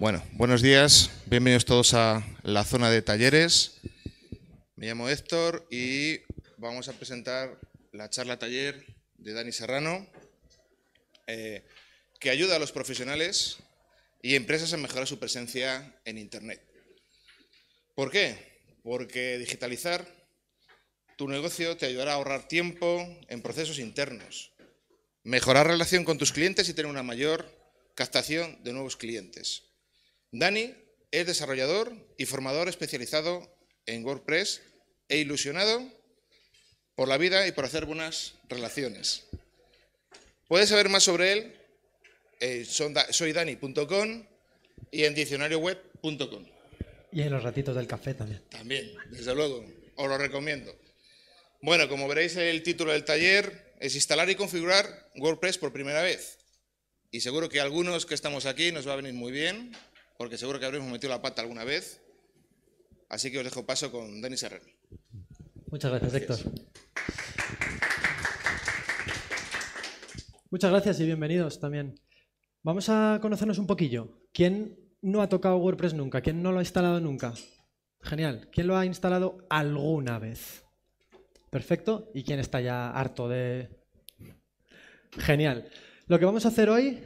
Bueno, buenos días, bienvenidos todos a la zona de talleres. Me llamo Héctor y vamos a presentar la charla taller de Dani Serrano, eh, que ayuda a los profesionales y empresas a mejorar su presencia en Internet. ¿Por qué? Porque digitalizar tu negocio te ayudará a ahorrar tiempo en procesos internos, mejorar relación con tus clientes y tener una mayor captación de nuevos clientes. Dani es desarrollador y formador especializado en WordPress e ilusionado por la vida y por hacer buenas relaciones. Puedes saber más sobre él en eh, soydani.com y en diccionarioweb.com. Y en los ratitos del café también. También, desde luego, os lo recomiendo. Bueno, como veréis, el título del taller es instalar y configurar WordPress por primera vez. Y seguro que a algunos que estamos aquí nos va a venir muy bien, porque seguro que habremos metido la pata alguna vez. Así que os dejo paso con Denis Herrero. Muchas gracias, Héctor. Muchas gracias y bienvenidos también. Vamos a conocernos un poquillo. ¿Quién no ha tocado WordPress nunca? ¿Quién no lo ha instalado nunca? Genial. ¿Quién lo ha instalado alguna vez? Perfecto. ¿Y quién está ya harto de...? Genial. Lo que vamos a hacer hoy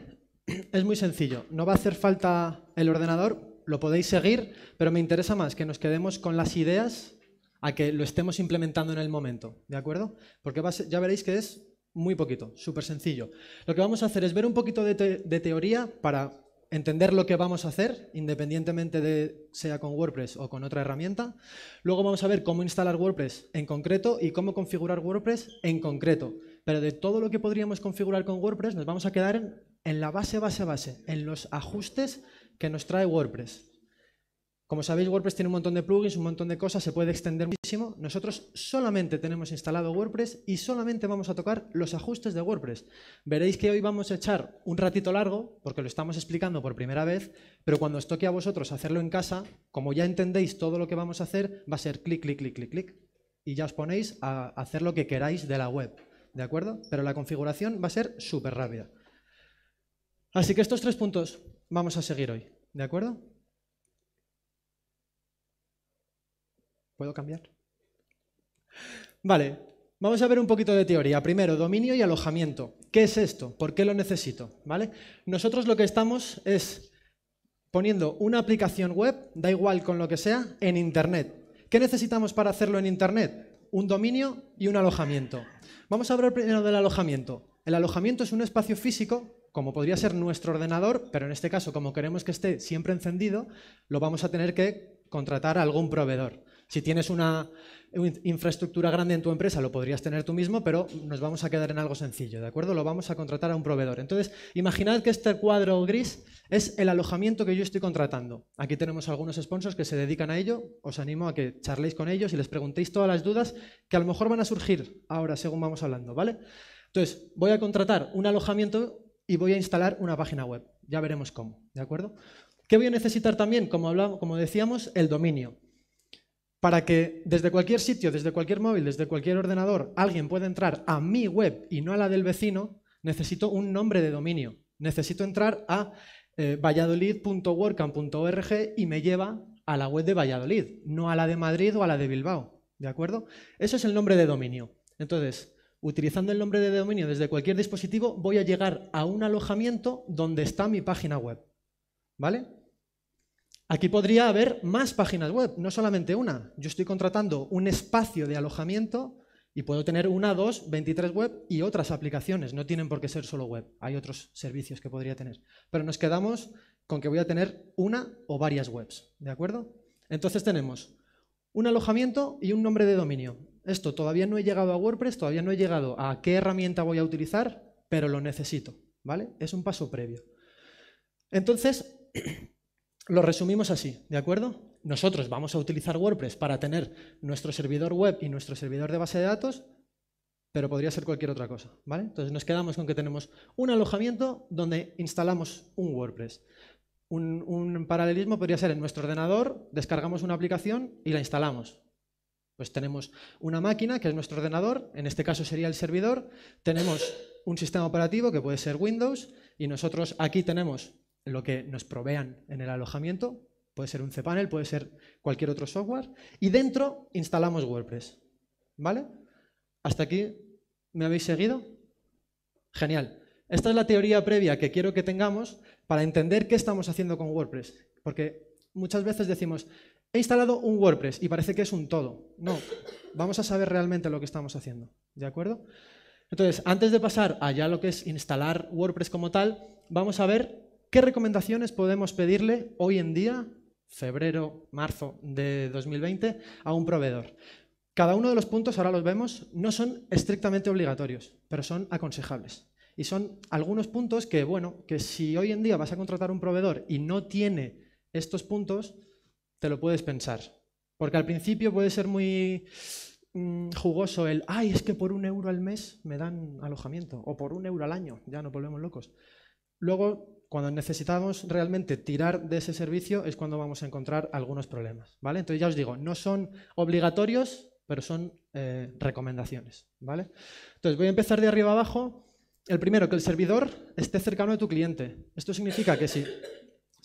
es muy sencillo. No va a hacer falta el ordenador, lo podéis seguir, pero me interesa más que nos quedemos con las ideas a que lo estemos implementando en el momento, ¿de acuerdo? Porque ya veréis que es muy poquito, súper sencillo. Lo que vamos a hacer es ver un poquito de, de, teoría para entender lo que vamos a hacer, independientemente de sea con WordPress o con otra herramienta. Luego vamos a ver cómo instalar WordPress en concreto y cómo configurar WordPress en concreto. Pero de todo lo que podríamos configurar con WordPress nos vamos a quedar en en la base, base, base, en los ajustes que nos trae WordPress. Como sabéis, WordPress tiene un montón de plugins, un montón de cosas, se puede extender muchísimo. Nosotros solamente tenemos instalado WordPress y solamente vamos a tocar los ajustes de WordPress. Veréis que hoy vamos a echar un ratito largo, porque lo estamos explicando por primera vez, pero cuando os toque a vosotros hacerlo en casa, como ya entendéis todo lo que vamos a hacer, va a ser clic, clic, clic, clic, clic, y ya os ponéis a hacer lo que queráis de la web, ¿de acuerdo? Pero la configuración va a ser súper rápida. Así que estos tres puntos vamos a seguir hoy, ¿de acuerdo? ¿Puedo cambiar? Vale, vamos a ver un poquito de teoría. Primero, dominio y alojamiento. ¿Qué es esto? ¿Por qué lo necesito? ¿Vale? Nosotros lo que estamos es poniendo una aplicación web, da igual con lo que sea, en Internet. ¿Qué necesitamos para hacerlo en Internet? Un dominio y un alojamiento. Vamos a hablar primero del alojamiento. El alojamiento es un espacio físico, como podría ser nuestro ordenador, pero en este caso, como queremos que esté siempre encendido, lo vamos a tener que contratar a algún proveedor. Si tienes una infraestructura grande en tu empresa, lo podrías tener tú mismo, pero nos vamos a quedar en algo sencillo, ¿de acuerdo? Lo vamos a contratar a un proveedor. Entonces, imaginad que este cuadro gris es el alojamiento que yo estoy contratando. Aquí tenemos algunos sponsors que se dedican a ello. Os animo a que charléis con ellos y les preguntéis todas las dudas que a lo mejor van a surgir ahora según vamos hablando, ¿vale? Entonces, voy a contratar un alojamiento y voy a instalar una página web. Ya veremos cómo, ¿de acuerdo? ¿Qué voy a necesitar también? Como, hablamos, como decíamos, el dominio. Para que desde cualquier sitio, desde cualquier móvil, desde cualquier ordenador, alguien pueda entrar a mi web y no a la del vecino, necesito un nombre de dominio. Necesito entrar a eh, valladolid.workcamp.org y me lleva a la web de Valladolid, no a la de Madrid o a la de Bilbao. ¿De acuerdo? Eso es el nombre de dominio. Entonces, utilizando el nombre de dominio desde cualquier dispositivo, voy a llegar a un alojamiento donde está mi página web. ¿Vale? Aquí podría haber más páginas web, no solamente una. Yo estoy contratando un espacio de alojamiento y puedo tener una, dos, 23 web y otras aplicaciones. No tienen por qué ser solo web, hay otros servicios que podría tener. Pero nos quedamos con que voy a tener una o varias webs, ¿de acuerdo? Entonces tenemos un alojamiento y un nombre de dominio. Esto, todavía no he llegado a WordPress, todavía no he llegado a qué herramienta voy a utilizar, pero lo necesito, ¿vale? Es un paso previo. Entonces, lo resumimos así, ¿de acuerdo? Nosotros vamos a utilizar WordPress para tener nuestro servidor web y nuestro servidor de base de datos, pero podría ser cualquier otra cosa, ¿vale? Entonces nos quedamos con que tenemos un alojamiento donde instalamos un WordPress. Un, un paralelismo podría ser en nuestro ordenador, descargamos una aplicación y la instalamos. Pues tenemos una máquina, que es nuestro ordenador, en este caso sería el servidor, tenemos un sistema operativo que puede ser Windows y nosotros aquí tenemos lo que nos provean en el alojamiento, puede ser un cPanel, puede ser cualquier otro software, y dentro instalamos WordPress. ¿Vale? ¿Hasta aquí me habéis seguido? Genial. Esta es la teoría previa que quiero que tengamos para entender qué estamos haciendo con WordPress. Porque muchas veces decimos, he instalado un WordPress y parece que es un todo. No, vamos a saber realmente lo que estamos haciendo, ¿de acuerdo? Entonces, antes de pasar a lo que es instalar WordPress como tal, vamos a ver qué recomendaciones podemos pedirle hoy en día, febrero, marzo de 2020, a un proveedor. Cada uno de los puntos, ahora los vemos, no son estrictamente obligatorios, pero son aconsejables. Y son algunos puntos que, bueno, que si hoy en día vas a contratar un proveedor y no tiene estos puntos, te lo puedes pensar. Porque al principio puede ser muy mm, jugoso el, ay, es que por un euro al mes me dan alojamiento, o por un euro al año, ya nos volvemos locos. Luego, cuando necesitamos realmente tirar de ese servicio es cuando vamos a encontrar algunos problemas, ¿vale? Entonces ya os digo, no son obligatorios, pero son eh, recomendaciones, ¿vale? Entonces voy a empezar de arriba abajo. El primero, que el servidor esté cercano a tu cliente. Esto significa que si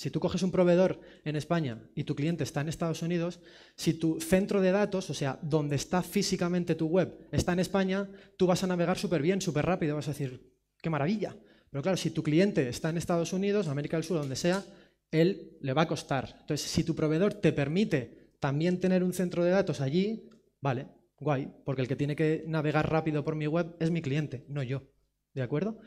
si tú coges un proveedor en España y tu cliente está en Estados Unidos, si tu centro de datos, o sea, donde está físicamente tu web, está en España, tú vas a navegar súper bien, súper rápido, vas a decir, qué maravilla. Pero claro, si tu cliente está en Estados Unidos, América del Sur, donde sea, él le va a costar. Entonces, si tu proveedor te permite también tener un centro de datos allí, vale, guay, porque el que tiene que navegar rápido por mi web es mi cliente, no yo. ¿De acuerdo?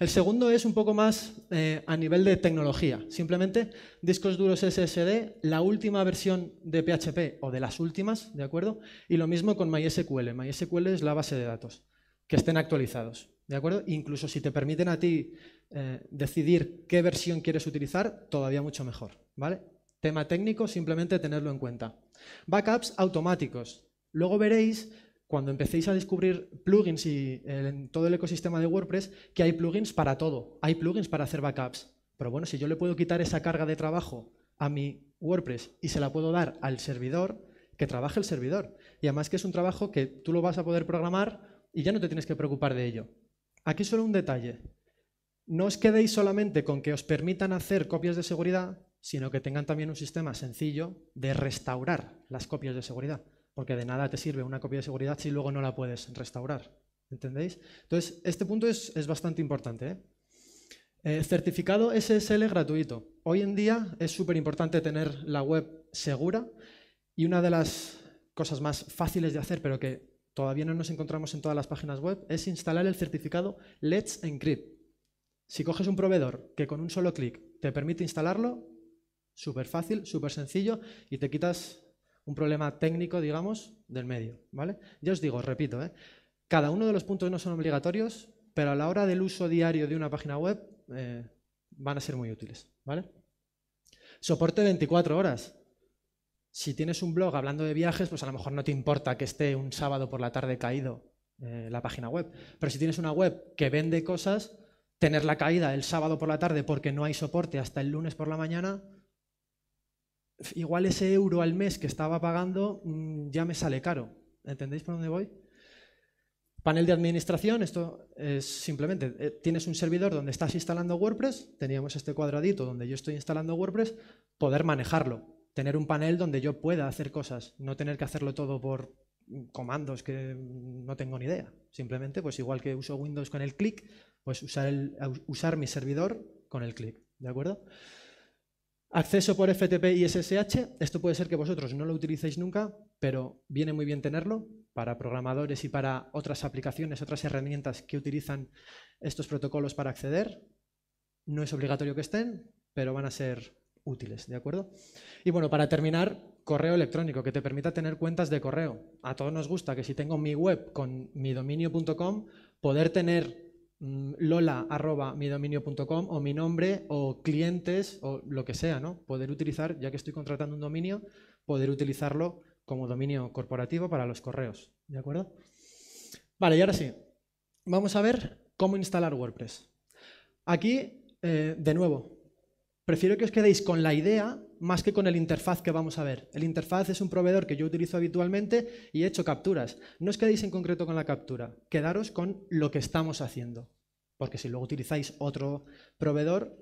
El segundo es un poco más eh, a nivel de tecnología. Simplemente discos duros SSD, la última versión de PHP o de las últimas, ¿de acuerdo? Y lo mismo con MySQL. MySQL es la base de datos, que estén actualizados, ¿de acuerdo? Incluso si te permiten a ti eh, decidir qué versión quieres utilizar, todavía mucho mejor, ¿vale? Tema técnico, simplemente tenerlo en cuenta. Backups automáticos. Luego veréis cuando empecéis a descubrir plugins y eh, en todo el ecosistema de WordPress, que hay plugins para todo. Hay plugins para hacer backups. Pero bueno, si yo le puedo quitar esa carga de trabajo a mi WordPress y se la puedo dar al servidor, que trabaje el servidor. Y además que es un trabajo que tú lo vas a poder programar y ya no te tienes que preocupar de ello. Aquí solo un detalle. No os quedéis solamente con que os permitan hacer copias de seguridad, sino que tengan también un sistema sencillo de restaurar las copias de seguridad porque de nada te sirve una copia de seguridad si luego no la puedes restaurar. ¿Entendéis? Entonces, este punto es, bastante importante. ¿eh? Eh, certificado SSL gratuito. Hoy en día es súper importante tener la web segura y una de las cosas más fáciles de hacer, pero que todavía no nos encontramos en todas las páginas web, es instalar el certificado Let's Encrypt. Si coges un proveedor que con un solo clic te permite instalarlo, súper fácil, súper sencillo y te quitas un problema técnico, digamos, del medio. ¿vale? Ya os digo, repito, ¿eh? cada uno de los puntos no son obligatorios, pero a la hora del uso diario de una página web eh, van a ser muy útiles. ¿vale? Soporte 24 horas. Si tienes un blog hablando de viajes, pues a lo mejor no te importa que esté un sábado por la tarde caído eh, la página web. Pero si tienes una web que vende cosas, tener la caída el sábado por la tarde porque no hay soporte hasta el lunes por la mañana igual ese euro al mes que estaba pagando mm, ya me sale caro. ¿Entendéis por dónde voy? Panel de administración, esto es simplemente, eh, tienes un servidor donde estás instalando WordPress, teníamos este cuadradito donde yo estoy instalando WordPress, poder manejarlo, tener un panel donde yo pueda hacer cosas, no tener que hacerlo todo por comandos que no tengo ni idea. Simplemente, pues igual que uso Windows con el clic, pues usar, el, usar mi servidor con el clic, ¿de acuerdo? Acceso por FTP y SSH, esto puede ser que vosotros no lo utilicéis nunca, pero viene muy bien tenerlo para programadores y para otras aplicaciones, otras herramientas que utilizan estos protocolos para acceder. No es obligatorio que estén, pero van a ser útiles, ¿de acuerdo? Y bueno, para terminar, correo electrónico, que te permita tener cuentas de correo. A todos nos gusta que si tengo mi web con mi dominio.com, poder tener Mm, lola arroba o mi nombre o clientes o lo que sea, ¿no? Poder utilizar, ya que estoy contratando un dominio, poder utilizarlo como dominio corporativo para los correos, ¿de acuerdo? Vale, y ahora sí, vamos a ver cómo instalar WordPress. Aquí, eh, de nuevo, Prefiero que os quedéis con la idea más que con el interfaz que vamos a ver. El interfaz es un proveedor que yo utilizo habitualmente y he hecho capturas. No os quedéis en concreto con la captura, quedaros con lo que estamos haciendo. Porque si luego utilizáis otro proveedor,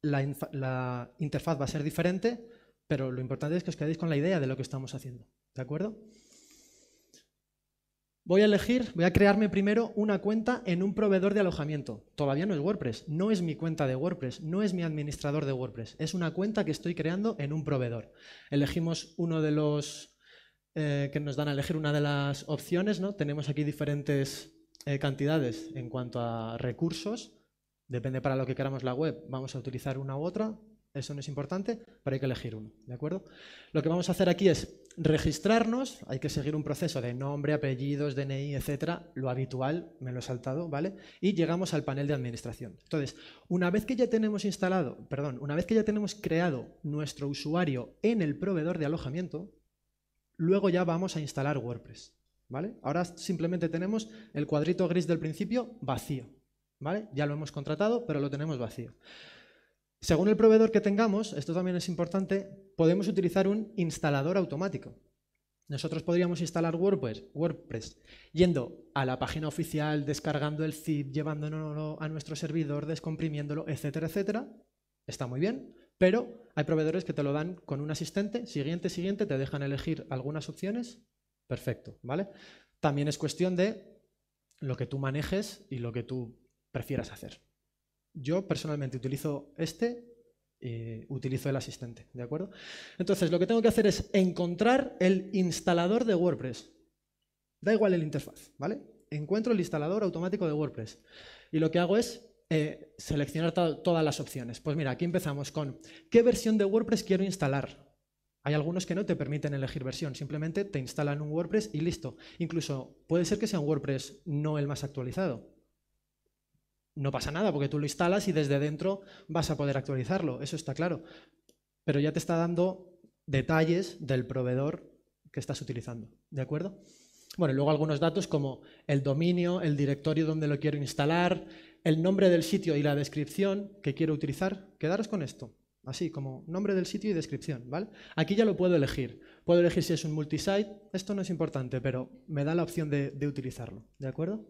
la, la interfaz va a ser diferente, pero lo importante es que os quedéis con la idea de lo que estamos haciendo. ¿De acuerdo? Voy a elegir, voy a crearme primero una cuenta en un proveedor de alojamiento. Todavía no es WordPress, no es mi cuenta de WordPress, no es mi administrador de WordPress. Es una cuenta que estoy creando en un proveedor. Elegimos uno de los eh, que nos dan a elegir una de las opciones, ¿no? Tenemos aquí diferentes eh, cantidades en cuanto a recursos. Depende para lo que queramos la web. Vamos a utilizar una u otra. Eso no es importante, pero hay que elegir uno, ¿de acuerdo? Lo que vamos a hacer aquí es registrarnos, hay que seguir un proceso de nombre, apellidos, DNI, etcétera, lo habitual, me lo he saltado, ¿vale? Y llegamos al panel de administración. Entonces, una vez que ya tenemos instalado, perdón, una vez que ya tenemos creado nuestro usuario en el proveedor de alojamiento, luego ya vamos a instalar WordPress, ¿vale? Ahora simplemente tenemos el cuadrito gris del principio vacío, ¿vale? Ya lo hemos contratado, pero lo tenemos vacío. Según el proveedor que tengamos, esto también es importante, podemos utilizar un instalador automático. Nosotros podríamos instalar WordPress, yendo a la página oficial, descargando el zip, llevándolo a nuestro servidor, descomprimiéndolo, etcétera, etcétera. Está muy bien, pero hay proveedores que te lo dan con un asistente, siguiente, siguiente, te dejan elegir algunas opciones, perfecto, ¿vale? También es cuestión de lo que tú manejes y lo que tú prefieras hacer. Yo personalmente utilizo este y utilizo el asistente, ¿de acuerdo? Entonces, lo que tengo que hacer es encontrar el instalador de WordPress. Da igual el interfaz, ¿vale? Encuentro el instalador automático de WordPress. Y lo que hago es eh, seleccionar todas las opciones. Pues mira, aquí empezamos con ¿qué versión de WordPress quiero instalar? Hay algunos que no te permiten elegir versión, simplemente te instalan un WordPress y listo. Incluso puede ser que sea un WordPress no el más actualizado, no pasa nada porque tú lo instalas y desde dentro vas a poder actualizarlo, eso está claro. Pero ya te está dando detalles del proveedor que estás utilizando, ¿de acuerdo? Bueno, luego algunos datos como el dominio, el directorio donde lo quiero instalar, el nombre del sitio y la descripción que quiero utilizar. Quedaros con esto, así como nombre del sitio y descripción, ¿vale? Aquí ya lo puedo elegir. Puedo elegir si es un multisite, esto no es importante, pero me da la opción de utilizarlo, ¿de acuerdo?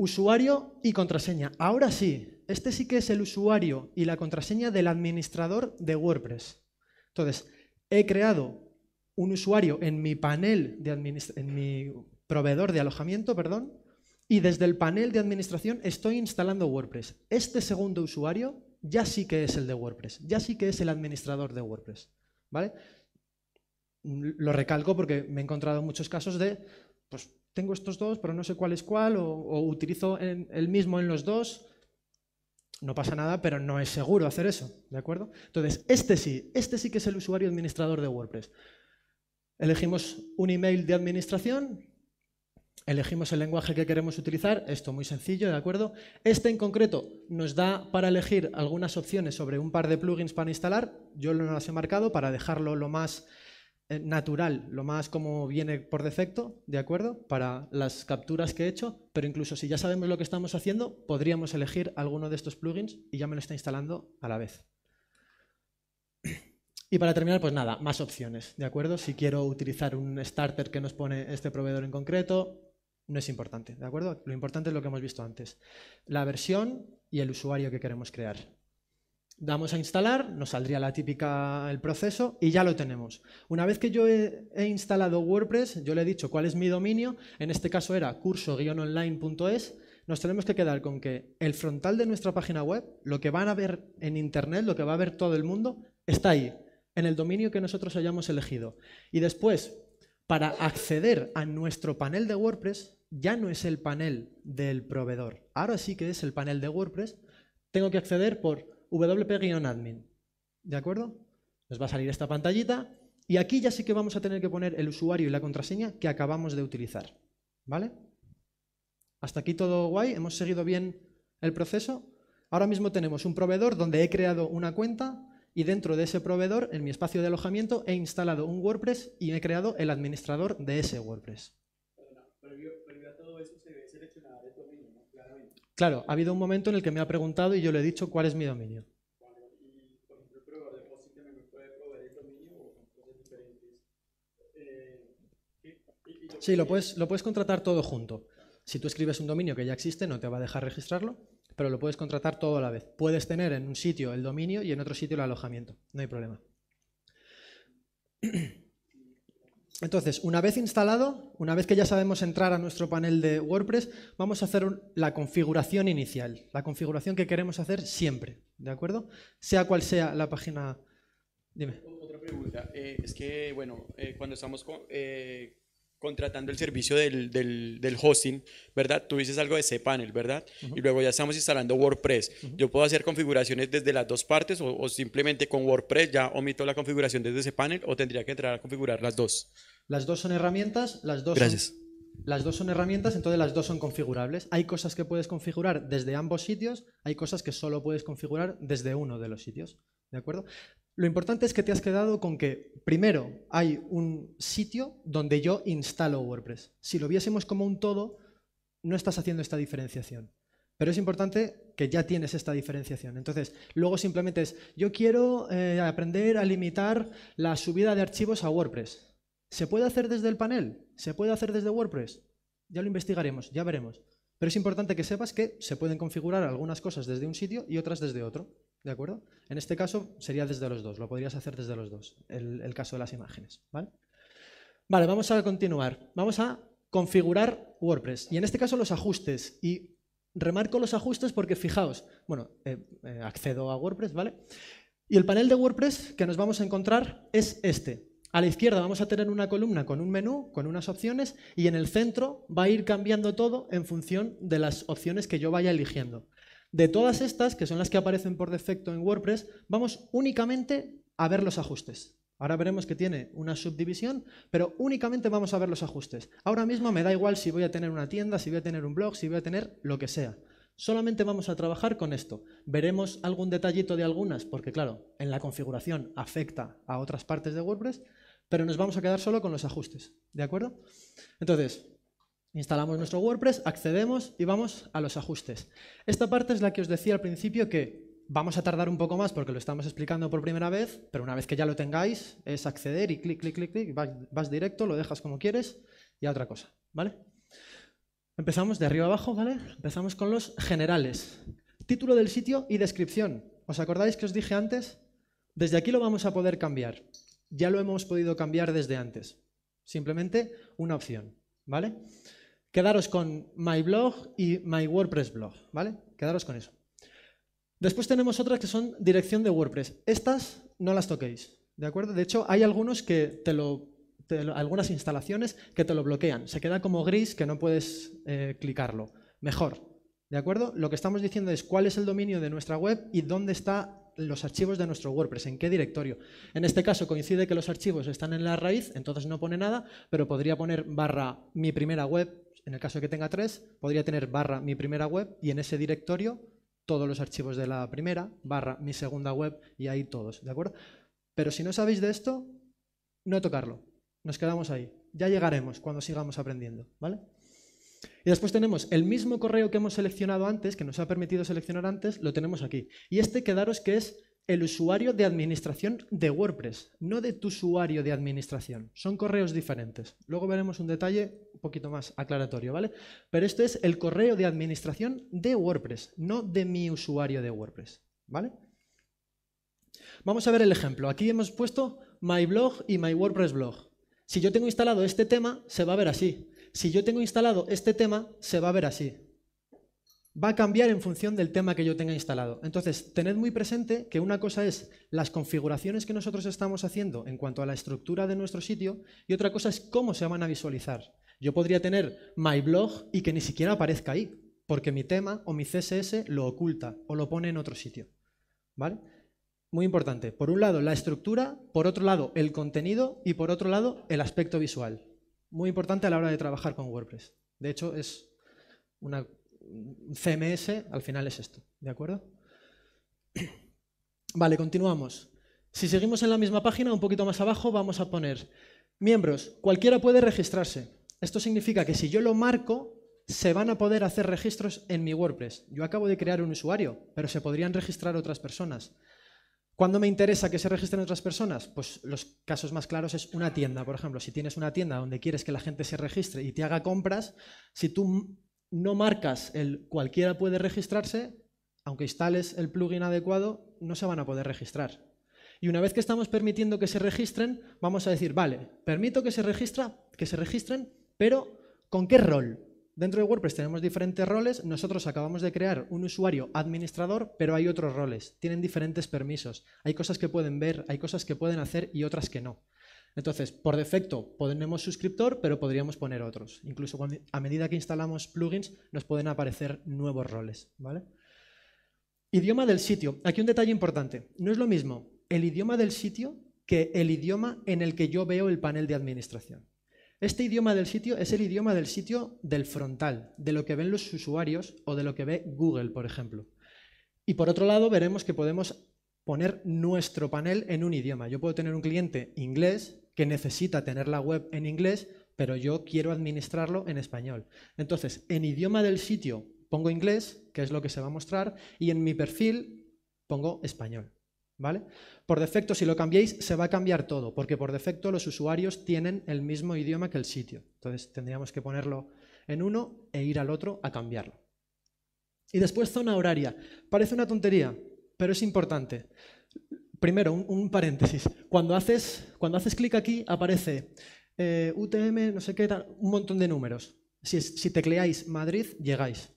Usuario y contraseña. Ahora sí, este sí que es el usuario y la contraseña del administrador de WordPress. Entonces, he creado un usuario en mi panel de en mi proveedor de alojamiento, perdón, y desde el panel de administración estoy instalando WordPress. Este segundo usuario ya sí que es el de WordPress, ya sí que es el administrador de WordPress, ¿vale? Lo recalco porque me he encontrado muchos casos de pues, tengo estos dos, pero no sé cuál es cuál, o, utilizo el mismo en los dos, no pasa nada, pero no es seguro hacer eso, ¿de acuerdo? Entonces, este sí, este sí que es el usuario administrador de WordPress. Elegimos un email de administración, elegimos el lenguaje que queremos utilizar, esto muy sencillo, ¿de acuerdo? Este en concreto nos da para elegir algunas opciones sobre un par de plugins para instalar, yo no las he marcado para dejarlo lo más eh, natural, lo más como viene por defecto, ¿de acuerdo? Para las capturas que he hecho, pero incluso si ya sabemos lo que estamos haciendo, podríamos elegir alguno de estos plugins y ya me lo está instalando a la vez. Y para terminar, pues nada, más opciones, ¿de acuerdo? Si quiero utilizar un starter que nos pone este proveedor en concreto, no es importante, ¿de acuerdo? Lo importante es lo que hemos visto antes, la versión y el usuario que queremos crear. Damos a instalar, nos saldría la típica el proceso y ya lo tenemos. Una vez que yo he, instalado WordPress, yo le he dicho cuál es mi dominio, en este caso era curso-online.es, nos tenemos que quedar con que el frontal de nuestra página web, lo que van a ver en Internet, lo que va a ver todo el mundo, está ahí, en el dominio que nosotros hayamos elegido. Y después, para acceder a nuestro panel de WordPress, ya no es el panel del proveedor, ahora sí que es el panel de WordPress, tengo que acceder por wp-admin. ¿De acuerdo? Nos va a salir esta pantallita y aquí ya sí que vamos a tener que poner el usuario y la contraseña que acabamos de utilizar. ¿Vale? Hasta aquí todo guay, hemos seguido bien el proceso. Ahora mismo tenemos un proveedor donde he creado una cuenta y dentro de ese proveedor, en mi espacio de alojamiento, he instalado un WordPress y he creado el administrador de ese WordPress. Claro, ha habido un momento en el que me ha preguntado y yo le he dicho cuál es mi dominio. Sí, lo puedes, lo puedes contratar todo junto. Si tú escribes un dominio que ya existe, no te va a dejar registrarlo, pero lo puedes contratar todo a la vez. Puedes tener en un sitio el dominio y en otro sitio el alojamiento. No hay problema. Entonces, una vez instalado, una vez que ya sabemos entrar a nuestro panel de WordPress, vamos a hacer la configuración inicial, la configuración que queremos hacer siempre, ¿de acuerdo? Sea cual sea la página... Dime. Otra pregunta. Eh, es que, bueno, eh, cuando estamos con, eh, contratando el servicio del, del, hosting, ¿verdad? Tú dices algo de cPanel, ¿verdad? Y luego ya estamos instalando WordPress. Yo puedo hacer configuraciones desde las dos partes o, simplemente con WordPress ya omito la configuración desde cPanel o tendría que entrar a configurar las dos. Las dos son herramientas, las dos Gracias. las dos son herramientas, entonces las dos son configurables. Hay cosas que puedes configurar desde ambos sitios, hay cosas que solo puedes configurar desde uno de los sitios. ¿De acuerdo? Lo importante es que te has quedado con que, primero, hay un sitio donde yo instalo WordPress. Si lo viésemos como un todo, no estás haciendo esta diferenciación. Pero es importante que ya tienes esta diferenciación. Entonces, luego simplemente es, yo quiero eh, aprender a limitar la subida de archivos a WordPress. ¿Se puede hacer desde el panel? ¿Se puede hacer desde WordPress? Ya lo investigaremos, ya veremos. Pero es importante que sepas que se pueden configurar algunas cosas desde un sitio y otras desde otro. ¿De acuerdo? En este caso sería desde los dos, lo podrías hacer desde los dos, el, caso de las imágenes. ¿vale? vamos a continuar. Vamos a configurar WordPress y en este caso los ajustes. Y remarco los ajustes porque fijaos, bueno, eh, eh, accedo a WordPress, ¿vale? Y el panel de WordPress que nos vamos a encontrar es este. A la izquierda vamos a tener una columna con un menú, con unas opciones, y en el centro va a ir cambiando todo en función de las opciones que yo vaya eligiendo. De todas estas, que son las que aparecen por defecto en WordPress, vamos únicamente a ver los ajustes. Ahora veremos que tiene una subdivisión, pero únicamente vamos a ver los ajustes. Ahora mismo me da igual si voy a tener una tienda, si voy a tener un blog, si voy a tener lo que sea. Solamente vamos a trabajar con esto. Veremos algún detallito de algunas, porque claro, en la configuración afecta a otras partes de WordPress, pero nos vamos a quedar solo con los ajustes. ¿De acuerdo? Entonces, Instalamos nuestro WordPress, accedemos y vamos a los ajustes. Esta parte es la que os decía al principio que vamos a tardar un poco más porque lo estamos explicando por primera vez, pero una vez que ya lo tengáis es acceder y clic, clic, clic, clic, vas, directo, lo dejas como quieres y a otra cosa, ¿vale? Empezamos de arriba abajo, ¿vale? Empezamos con los generales. Título del sitio y descripción. ¿Os acordáis que os dije antes? Desde aquí lo vamos a poder cambiar. Ya lo hemos podido cambiar desde antes. Simplemente una opción, ¿vale? Quedaros con My Blog y My WordPress Blog, ¿vale? Quedaros con eso. Después tenemos otras que son dirección de WordPress. Estas no las toquéis, ¿de acuerdo? De hecho, hay algunos que te lo, algunas instalaciones que te lo bloquean. Se queda como gris que no puedes eh, clicarlo. Mejor, ¿de acuerdo? Lo que estamos diciendo es cuál es el dominio de nuestra web y dónde están los archivos de nuestro WordPress, en qué directorio. En este caso coincide que los archivos están en la raíz, entonces no pone nada, pero podría poner barra mi primera web en el caso de que tenga tres, podría tener barra mi primera web y en ese directorio todos los archivos de la primera, barra mi segunda web y ahí todos, ¿de acuerdo? Pero si no sabéis de esto, no tocarlo, nos quedamos ahí. Ya llegaremos cuando sigamos aprendiendo, ¿vale? Y después tenemos el mismo correo que hemos seleccionado antes, que nos ha permitido seleccionar antes, lo tenemos aquí. Y este quedaros que es el usuario de administración de WordPress, no de tu usuario de administración. Son correos diferentes. Luego veremos un detalle un poquito más aclaratorio, ¿vale? Pero esto es el correo de administración de WordPress, no de mi usuario de WordPress, ¿vale? Vamos a ver el ejemplo. Aquí hemos puesto my blog y my WordPress blog. Si yo tengo instalado este tema, se va a ver así. Si yo tengo instalado este tema, se va a ver así va a cambiar en función del tema que yo tenga instalado. Entonces, tened muy presente que una cosa es las configuraciones que nosotros estamos haciendo en cuanto a la estructura de nuestro sitio y otra cosa es cómo se van a visualizar. Yo podría tener my blog y que ni siquiera aparezca ahí, porque mi tema o mi CSS lo oculta o lo pone en otro sitio. ¿Vale? Muy importante. Por un lado, la estructura, por otro lado, el contenido y por otro lado, el aspecto visual. Muy importante a la hora de trabajar con WordPress. De hecho, es una CMS al final es esto, ¿de acuerdo? Vale, continuamos. Si seguimos en la misma página, un poquito más abajo, vamos a poner miembros. Cualquiera puede registrarse. Esto significa que si yo lo marco, se van a poder hacer registros en mi WordPress. Yo acabo de crear un usuario, pero se podrían registrar otras personas. ¿Cuándo me interesa que se registren otras personas? Pues los casos más claros es una tienda, por ejemplo. Si tienes una tienda donde quieres que la gente se registre y te haga compras, si tú no marcas el cualquiera puede registrarse, aunque instales el plugin adecuado, no se van a poder registrar. Y una vez que estamos permitiendo que se registren, vamos a decir, vale, permito que se, registra, que se registren, pero ¿con qué rol? Dentro de WordPress tenemos diferentes roles, nosotros acabamos de crear un usuario administrador, pero hay otros roles, tienen diferentes permisos, hay cosas que pueden ver, hay cosas que pueden hacer y otras que no. Entonces, por defecto ponemos suscriptor, pero podríamos poner otros. Incluso a medida que instalamos plugins, nos pueden aparecer nuevos roles. ¿vale? Idioma del sitio. Aquí un detalle importante. No es lo mismo el idioma del sitio que el idioma en el que yo veo el panel de administración. Este idioma del sitio es el idioma del sitio del frontal, de lo que ven los usuarios o de lo que ve Google, por ejemplo. Y por otro lado, veremos que podemos poner nuestro panel en un idioma. Yo puedo tener un cliente inglés que necesita tener la web en inglés, pero yo quiero administrarlo en español. Entonces, en idioma del sitio pongo inglés, que es lo que se va a mostrar, y en mi perfil pongo español. ¿Vale? Por defecto, si lo cambiáis, se va a cambiar todo, porque por defecto los usuarios tienen el mismo idioma que el sitio. Entonces tendríamos que ponerlo en uno e ir al otro a cambiarlo. Y después zona horaria. Parece una tontería, pero es importante primero, un, paréntesis. Cuando haces, cuando haces clic aquí, aparece eh, UTM, no sé qué, un montón de números. Si, si tecleáis Madrid, llegáis.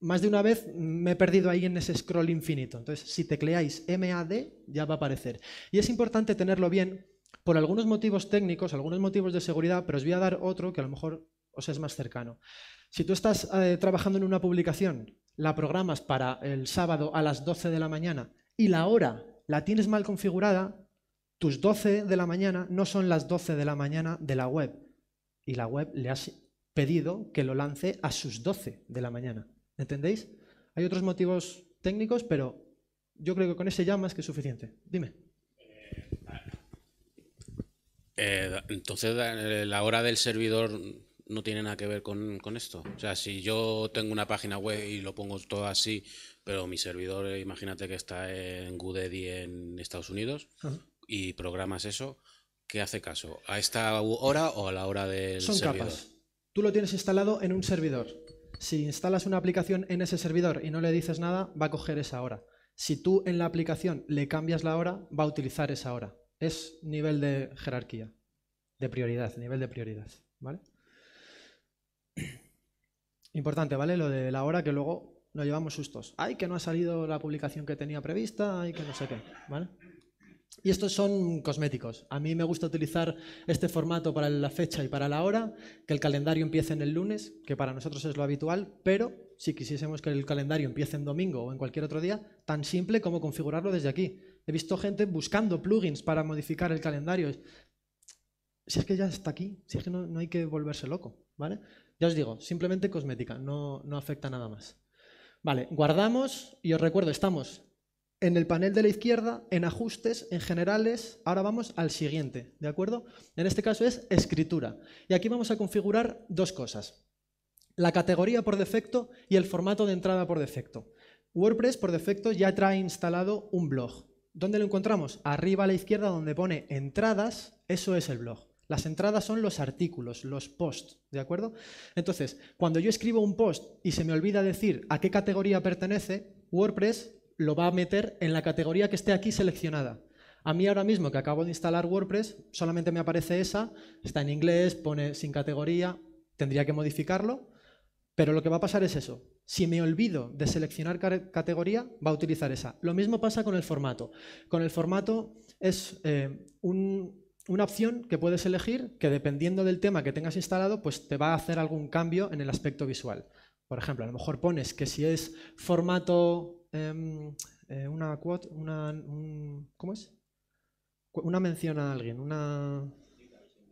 Más de una vez me he perdido ahí en ese scroll infinito. Entonces, si tecleáis MAD, ya va a aparecer. Y es importante tenerlo bien por algunos motivos técnicos, algunos motivos de seguridad, pero os voy a dar otro que a lo mejor os es más cercano. Si tú estás eh, trabajando en una publicación, la programas para el sábado a las 12 de la mañana y la hora la tienes mal configurada, tus 12 de la mañana no son las 12 de la mañana de la web. Y la web le has pedido que lo lance a sus 12 de la mañana. ¿Entendéis? Hay otros motivos técnicos, pero yo creo que con ese ya más que suficiente. Dime. Eh, eh, entonces, eh, la hora del servidor no tiene nada que ver con, esto. O sea, si yo tengo una página web y lo pongo todo así, pero mi servidor, eh, imagínate que está en GoDaddy en Estados Unidos y programas eso, ¿qué hace caso? ¿A esta hora o a la hora del Son Capas. Tú lo tienes instalado en un servidor. Si instalas una aplicación en ese servidor y no le dices nada, va a coger esa hora. Si tú en la aplicación le cambias la hora, va a utilizar esa hora. Es nivel de jerarquía, de prioridad, nivel de prioridad, ¿vale? Importante, ¿vale? Lo de la hora que luego nos llevamos sustos. Ay, que no ha salido la publicación que tenía prevista, ay, que no sé qué, ¿vale? Y estos son cosméticos. A mí me gusta utilizar este formato para la fecha y para la hora, que el calendario empiece en el lunes, que para nosotros es lo habitual, pero si quisiésemos que el calendario empiece en domingo o en cualquier otro día, tan simple como configurarlo desde aquí. He visto gente buscando plugins para modificar el calendario. Si es que ya está aquí, si es que no, no hay que volverse loco, ¿vale? os digo, simplemente cosmética, no, no afecta nada más. Vale, guardamos y os recuerdo, estamos en el panel de la izquierda, en ajustes, en generales, ahora vamos al siguiente, ¿de acuerdo? En este caso es escritura. Y aquí vamos a configurar dos cosas, la categoría por defecto y el formato de entrada por defecto. WordPress por defecto ya trae instalado un blog. ¿Dónde lo encontramos? Arriba a la izquierda donde pone entradas, eso es el blog. Las entradas son los artículos, los posts, ¿de acuerdo? Entonces, cuando yo escribo un post y se me olvida decir a qué categoría pertenece, WordPress lo va a meter en la categoría que esté aquí seleccionada. A mí ahora mismo que acabo de instalar WordPress, solamente me aparece esa, está en inglés, pone sin categoría, tendría que modificarlo, pero lo que va a pasar es eso. Si me olvido de seleccionar categoría, va a utilizar esa. Lo mismo pasa con el formato. Con el formato es eh, un, una opción que puedes elegir que dependiendo del tema que tengas instalado, pues te va a hacer algún cambio en el aspecto visual. Por ejemplo, a lo mejor pones que si es formato, em, eh, una, ¿cómo es? Una mención a alguien, una...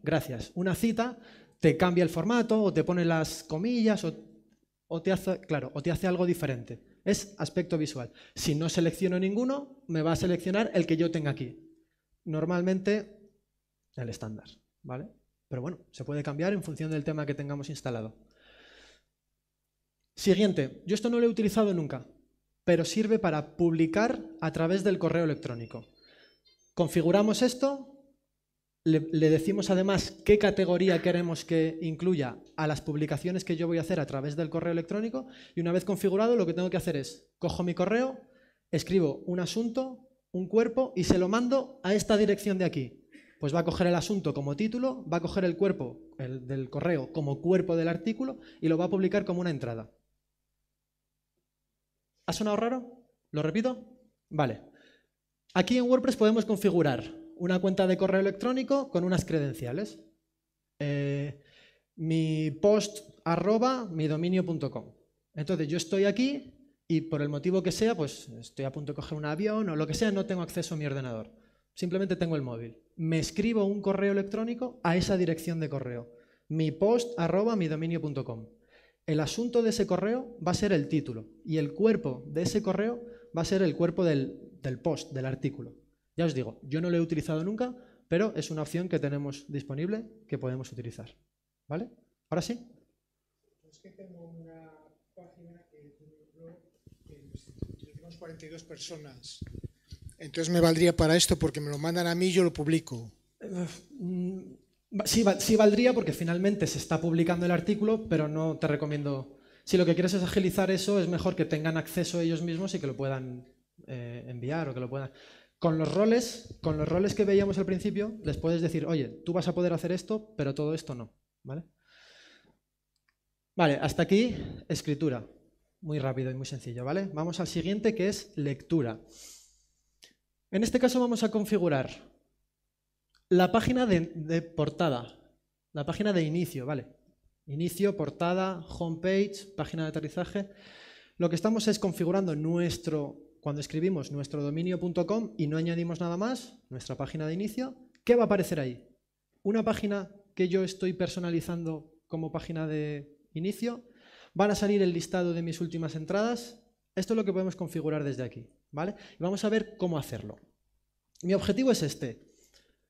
Gracias. Una cita te cambia el formato o te pone las comillas o, o te hace, claro, o te hace algo diferente. Es aspecto visual. Si no selecciono ninguno, me va a seleccionar el que yo tenga aquí. Normalmente el estándar, ¿vale? Pero bueno, se puede cambiar en función del tema que tengamos instalado. Siguiente, yo esto no lo he utilizado nunca, pero sirve para publicar a través del correo electrónico. Configuramos esto, le, le, decimos además qué categoría queremos que incluya a las publicaciones que yo voy a hacer a través del correo electrónico y una vez configurado lo que tengo que hacer es, cojo mi correo, escribo un asunto, un cuerpo y se lo mando a esta dirección de aquí, pues va a coger el asunto como título, va a coger el cuerpo el del correo como cuerpo del artículo y lo va a publicar como una entrada. ¿Ha sonado raro? ¿Lo repito? Vale. Aquí en WordPress podemos configurar una cuenta de correo electrónico con unas credenciales. Eh, mi post arroba mi dominio.com. Entonces yo estoy aquí y por el motivo que sea, pues estoy a punto de coger un avión o lo que sea, no tengo acceso a mi ordenador. Simplemente tengo el móvil. Me escribo un correo electrónico a esa dirección de correo. Mi post arroba mi dominio.com. El asunto de ese correo va a ser el título y el cuerpo de ese correo va a ser el cuerpo del, post, del artículo. Ya os digo, yo no lo he utilizado nunca, pero es una opción que tenemos disponible que podemos utilizar. ¿Vale? Ahora sí. Es que tengo una página que tiene 42 personas entonces me valdría para esto porque me lo mandan a mí y yo lo publico. Eh, sí, valdría porque finalmente se está publicando el artículo, pero no te recomiendo... Si lo que quieres es agilizar eso, es mejor que tengan acceso ellos mismos y que lo puedan eh, enviar o que lo puedan... Con los roles, con los roles que veíamos al principio, les puedes decir, oye, tú vas a poder hacer esto, pero todo esto no, ¿vale? Vale, hasta aquí escritura. Muy rápido y muy sencillo, ¿vale? Vamos al siguiente que es lectura. En este caso vamos a configurar la página de, portada, la página de inicio, ¿vale? Inicio, portada, homepage, página de aterrizaje. Lo que estamos es configurando nuestro, cuando escribimos nuestro dominio.com y no añadimos nada más, nuestra página de inicio, ¿qué va a aparecer ahí? Una página que yo estoy personalizando como página de inicio, van a salir el listado de mis últimas entradas. Esto es lo que podemos configurar desde aquí. ¿vale? Y vamos a ver cómo hacerlo. Mi objetivo es este.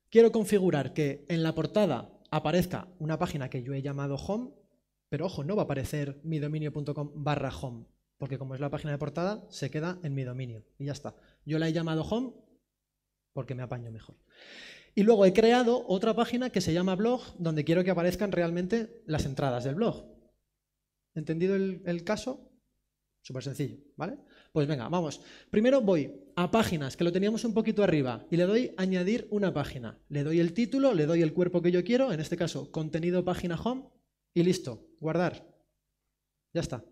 Quiero configurar que en la portada aparezca una página que yo he llamado home, pero ojo, no va a aparecer mi dominio.com barra home, porque como es la página de portada, se queda en mi dominio y ya está. Yo la he llamado home porque me apaño mejor. Y luego he creado otra página que se llama blog, donde quiero que aparezcan realmente las entradas del blog. ¿Entendido el, el caso? Súper sencillo, ¿vale? Pues venga, vamos. Primero voy a páginas, que lo teníamos un poquito arriba, y le doy añadir una página. Le doy el título, le doy el cuerpo que yo quiero, en este caso contenido página home, y listo, guardar. Ya está.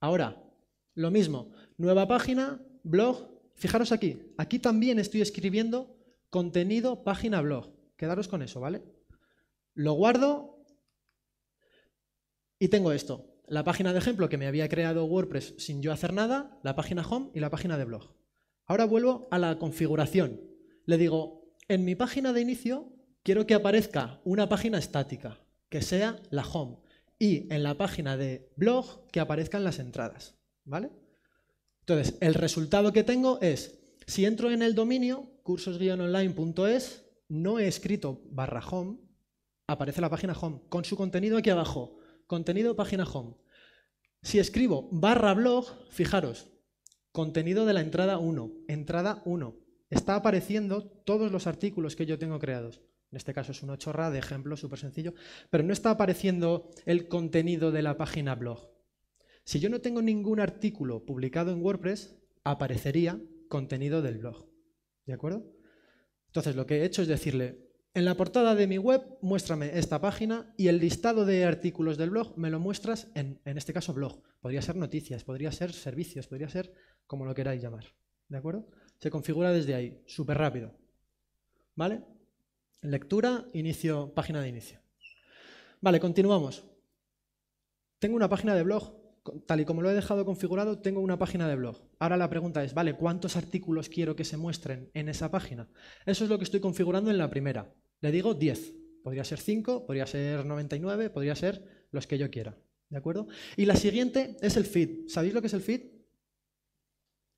Ahora, lo mismo, nueva página, blog, fijaros aquí, aquí también estoy escribiendo contenido página blog. Quedaros con eso, ¿vale? Lo guardo y tengo esto la página de ejemplo que me había creado WordPress sin yo hacer nada, la página home y la página de blog. Ahora vuelvo a la configuración. Le digo, en mi página de inicio quiero que aparezca una página estática, que sea la home, y en la página de blog que aparezcan las entradas. ¿Vale? Entonces, el resultado que tengo es, si entro en el dominio cursos-online.es, no he escrito barra home, aparece la página home con su contenido aquí abajo contenido página home. Si escribo barra blog, fijaros, contenido de la entrada 1, entrada 1. Está apareciendo todos los artículos que yo tengo creados. En este caso es una chorra de ejemplo súper sencillo, pero no está apareciendo el contenido de la página blog. Si yo no tengo ningún artículo publicado en WordPress, aparecería contenido del blog. ¿De acuerdo? Entonces lo que he hecho es decirle, en la portada de mi web, muéstrame esta página y el listado de artículos del blog me lo muestras en, en este caso, blog. Podría ser noticias, podría ser servicios, podría ser como lo queráis llamar. ¿De acuerdo? Se configura desde ahí, súper rápido. ¿Vale? Lectura, inicio, página de inicio. Vale, continuamos. Tengo una página de blog. Tal y como lo he dejado configurado, tengo una página de blog. Ahora la pregunta es, vale, ¿cuántos artículos quiero que se muestren en esa página? Eso es lo que estoy configurando en la primera le digo 10. Podría ser 5, podría ser 99, podría ser los que yo quiera. ¿De acuerdo? Y la siguiente es el feed. ¿Sabéis lo que es el feed?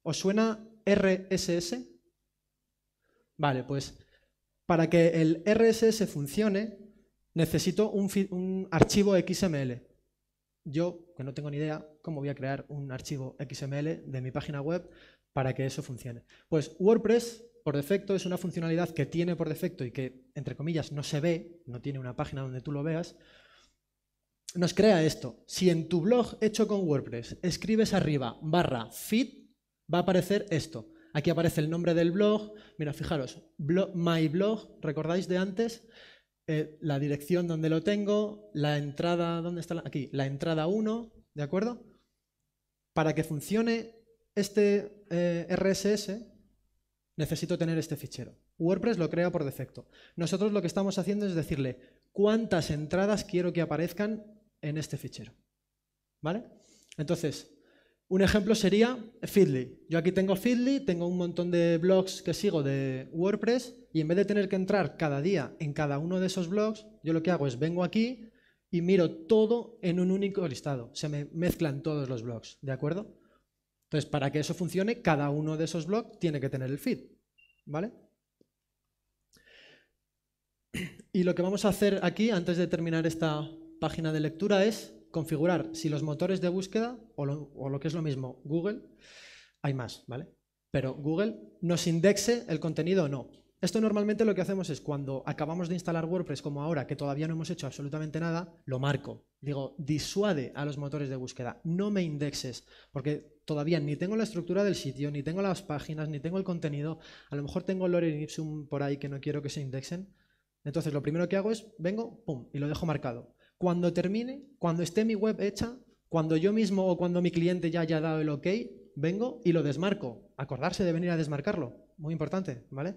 ¿Os suena RSS? Vale, pues para que el RSS funcione, necesito un, un, archivo XML. Yo, que no tengo ni idea cómo voy a crear un archivo XML de mi página web para que eso funcione. Pues WordPress por defecto es una funcionalidad que tiene por defecto y que, entre comillas, no se ve, no tiene una página donde tú lo veas, nos crea esto. Si en tu blog hecho con WordPress escribes arriba barra feed, va a aparecer esto. Aquí aparece el nombre del blog. Mira, fijaros, blog, my blog, ¿recordáis de antes? Eh, la dirección donde lo tengo, la entrada, ¿dónde está? Aquí, la entrada 1, ¿de acuerdo? Para que funcione este eh, RSS, necesito tener este fichero. WordPress lo crea por defecto. Nosotros lo que estamos haciendo es decirle cuántas entradas quiero que aparezcan en este fichero. ¿Vale? Entonces, un ejemplo sería Feedly. Yo aquí tengo Feedly, tengo un montón de blogs que sigo de WordPress y en vez de tener que entrar cada día en cada uno de esos blogs, yo lo que hago es vengo aquí y miro todo en un único listado. Se me mezclan todos los blogs, ¿de acuerdo? Entonces, para que eso funcione, cada uno de esos blogs tiene que tener el feed. ¿Vale? Y lo que vamos a hacer aquí, antes de terminar esta página de lectura, es configurar si los motores de búsqueda, o lo, que es lo mismo, Google, hay más, ¿vale? Pero Google nos indexe el contenido o no. Esto normalmente lo que hacemos es cuando acabamos de instalar WordPress, como ahora, que todavía no hemos hecho absolutamente nada, lo marco. Digo, disuade a los motores de búsqueda, no me indexes, porque todavía ni tengo la estructura del sitio, ni tengo las páginas, ni tengo el contenido, a lo mejor tengo Lorem Ipsum por ahí que no quiero que se indexen. Entonces lo primero que hago es, vengo, pum, y lo dejo marcado. Cuando termine, cuando esté mi web hecha, cuando yo mismo o cuando mi cliente ya haya dado el ok, vengo y lo desmarco. Acordarse de venir a desmarcarlo, muy importante, ¿vale?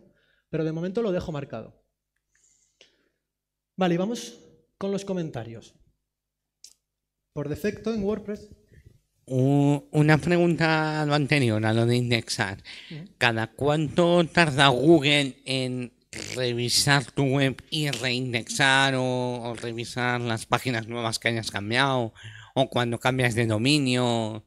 Pero de momento lo dejo marcado. Vale, y vamos con los comentarios. Por defecto en WordPress una pregunta lo anterior a lo de indexar. ¿Cada cuánto tarda Google en revisar tu web y reindexar o, revisar las páginas nuevas que hayas cambiado o cuando cambias de dominio?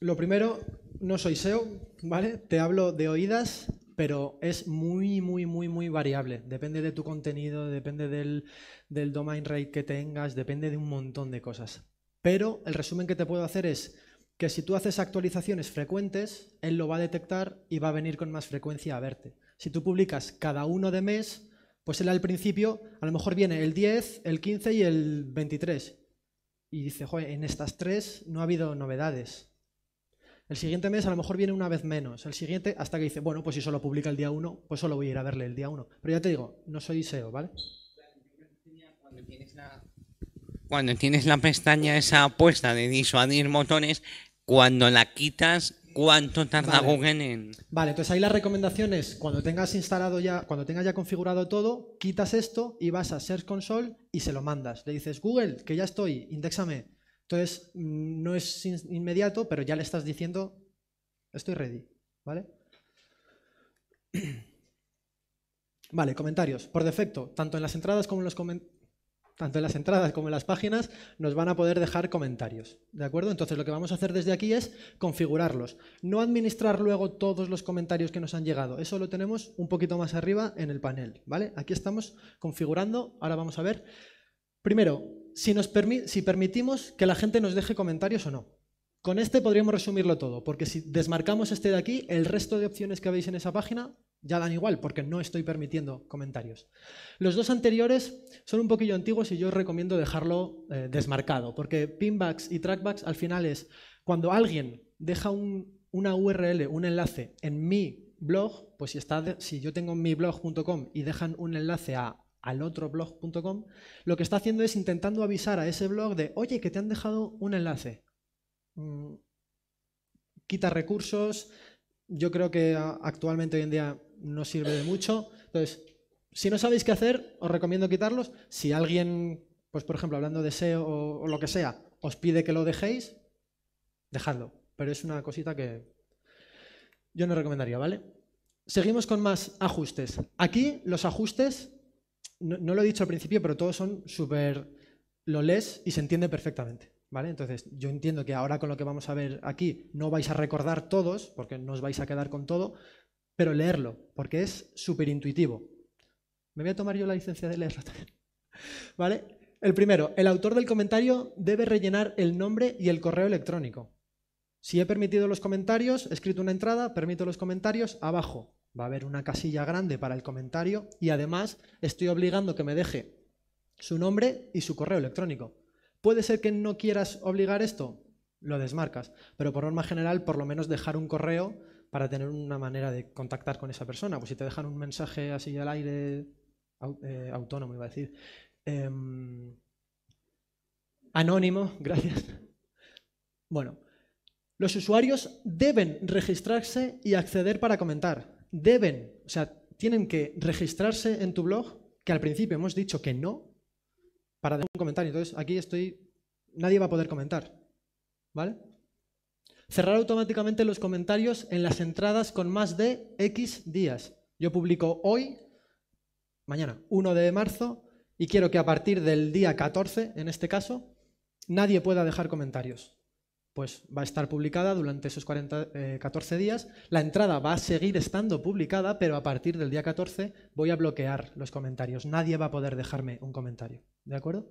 lo, primero, no soy SEO, ¿vale? Te hablo de oídas, pero es muy, muy, muy, muy variable. Depende de tu contenido, depende del, del domain rate que tengas, depende de un montón de cosas. Pero el resumen que te puedo hacer es que si tú haces actualizaciones frecuentes, él lo va a detectar y va a venir con más frecuencia a verte. Si tú publicas cada uno de mes, pues él al principio a lo mejor viene el 10, el 15 y el 23. Y dice, joder, en estas tres no ha habido novedades. El siguiente mes a lo mejor viene una vez menos. El siguiente, hasta que dice, bueno, pues si solo publica el día 1, pues solo voy a ir a verle el día 1. Pero ya te digo, no soy SEO, ¿vale? cuando tienes la pestaña esa puesta de disuadir motores, cuando la quitas, ¿cuánto tarda Google en...? Vale, entonces ahí la recomendación es, cuando tengas instalado ya, cuando tengas ya configurado todo, quitas esto y vas a Search Console y se lo mandas. Le dices, Google, que ya estoy, indexame. Entonces, mm, no es inmediato, pero ya le estás diciendo, estoy ready, ¿vale? Vale, comentarios. Por defecto, tanto en las entradas como en los comentarios tanto en las entradas como en las páginas, nos van a poder dejar comentarios. ¿De acuerdo? Entonces lo que vamos a hacer desde aquí es configurarlos. No administrar luego todos los comentarios que nos han llegado. Eso lo tenemos un poquito más arriba en el panel. ¿vale? Aquí estamos configurando. Ahora vamos a ver. Primero, si, nos si permitimos que la gente nos deje comentarios o no. Con este podríamos resumirlo todo, porque si desmarcamos este de aquí, el resto de opciones que veis en esa página ya dan igual porque no estoy permitiendo comentarios. Los dos anteriores son un poquillo antiguos y yo recomiendo dejarlo eh, desmarcado, porque pinbacks y trackbacks al final es cuando alguien deja una URL, un enlace en mi blog, pues si, está si yo tengo mi blog.com y dejan un enlace a al otro blog.com, lo que está haciendo es intentando avisar a ese blog de, oye, que te han dejado un enlace. Mm, quita recursos. Yo creo que actualmente hoy en día no sirve de mucho. Entonces, si no sabéis qué hacer, os recomiendo quitarlos. Si alguien, pues por ejemplo, hablando de SEO o, lo que sea, os pide que lo dejéis, dejadlo. Pero es una cosita que yo no recomendaría, ¿vale? Seguimos con más ajustes. Aquí los ajustes, no, lo he dicho al principio, pero todos son súper... Lo y se entiende perfectamente. ¿Vale? Entonces, yo entiendo que ahora con lo que vamos a ver aquí no vais a recordar todos, porque no os vais a quedar con todo, pero leerlo, porque es súper intuitivo. Me voy a tomar yo la licencia de leerlo también. ¿Vale? El primero, el autor del comentario debe rellenar el nombre y el correo electrónico. Si he permitido los comentarios, he escrito una entrada, permito los comentarios, abajo va a haber una casilla grande para el comentario y además estoy obligando que me deje su nombre y su correo electrónico. Puede ser que no quieras obligar esto, lo desmarcas, pero por norma general por lo menos dejar un correo para tener una manera de contactar con esa persona. Pues si te dejan un mensaje así al aire, eh, autónomo iba a decir, em, anónimo, gracias. Bueno, los usuarios deben registrarse y acceder para comentar. Deben, o sea, tienen que registrarse en tu blog, que al principio hemos dicho que no, para dejar un comentario. Entonces, aquí estoy, nadie va a poder comentar, ¿vale? Cerrar automáticamente los comentarios en las entradas con más de X días. Yo publico hoy, mañana, 1 de marzo, y quiero que a partir del día 14, en este caso, nadie pueda dejar comentarios. Pues va a estar publicada durante esos 14 eh, días. La entrada va a seguir estando publicada, pero a partir del día 14 voy a bloquear los comentarios. Nadie va a poder dejarme un comentario. ¿De acuerdo?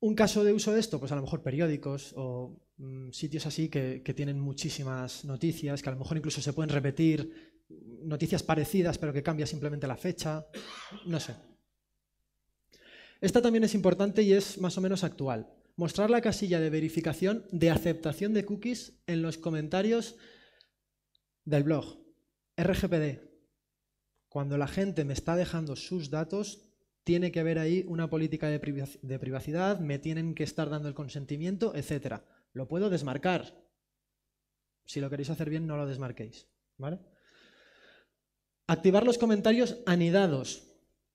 Un caso de uso de esto, pues a lo mejor periódicos o mm, sitios así que, que, tienen muchísimas noticias, que a lo mejor incluso se pueden repetir noticias parecidas, pero que cambia simplemente la fecha, no sé. Esta también es importante y es más o menos actual. Mostrar la casilla de verificación de aceptación de cookies en los comentarios del blog. RGPD. Cuando la gente me está dejando sus datos, tiene que haber ahí una política de, privacidad, me tienen que estar dando el consentimiento, etcétera. Lo puedo desmarcar. Si lo queréis hacer bien, no lo desmarquéis. Activar los comentarios anidados.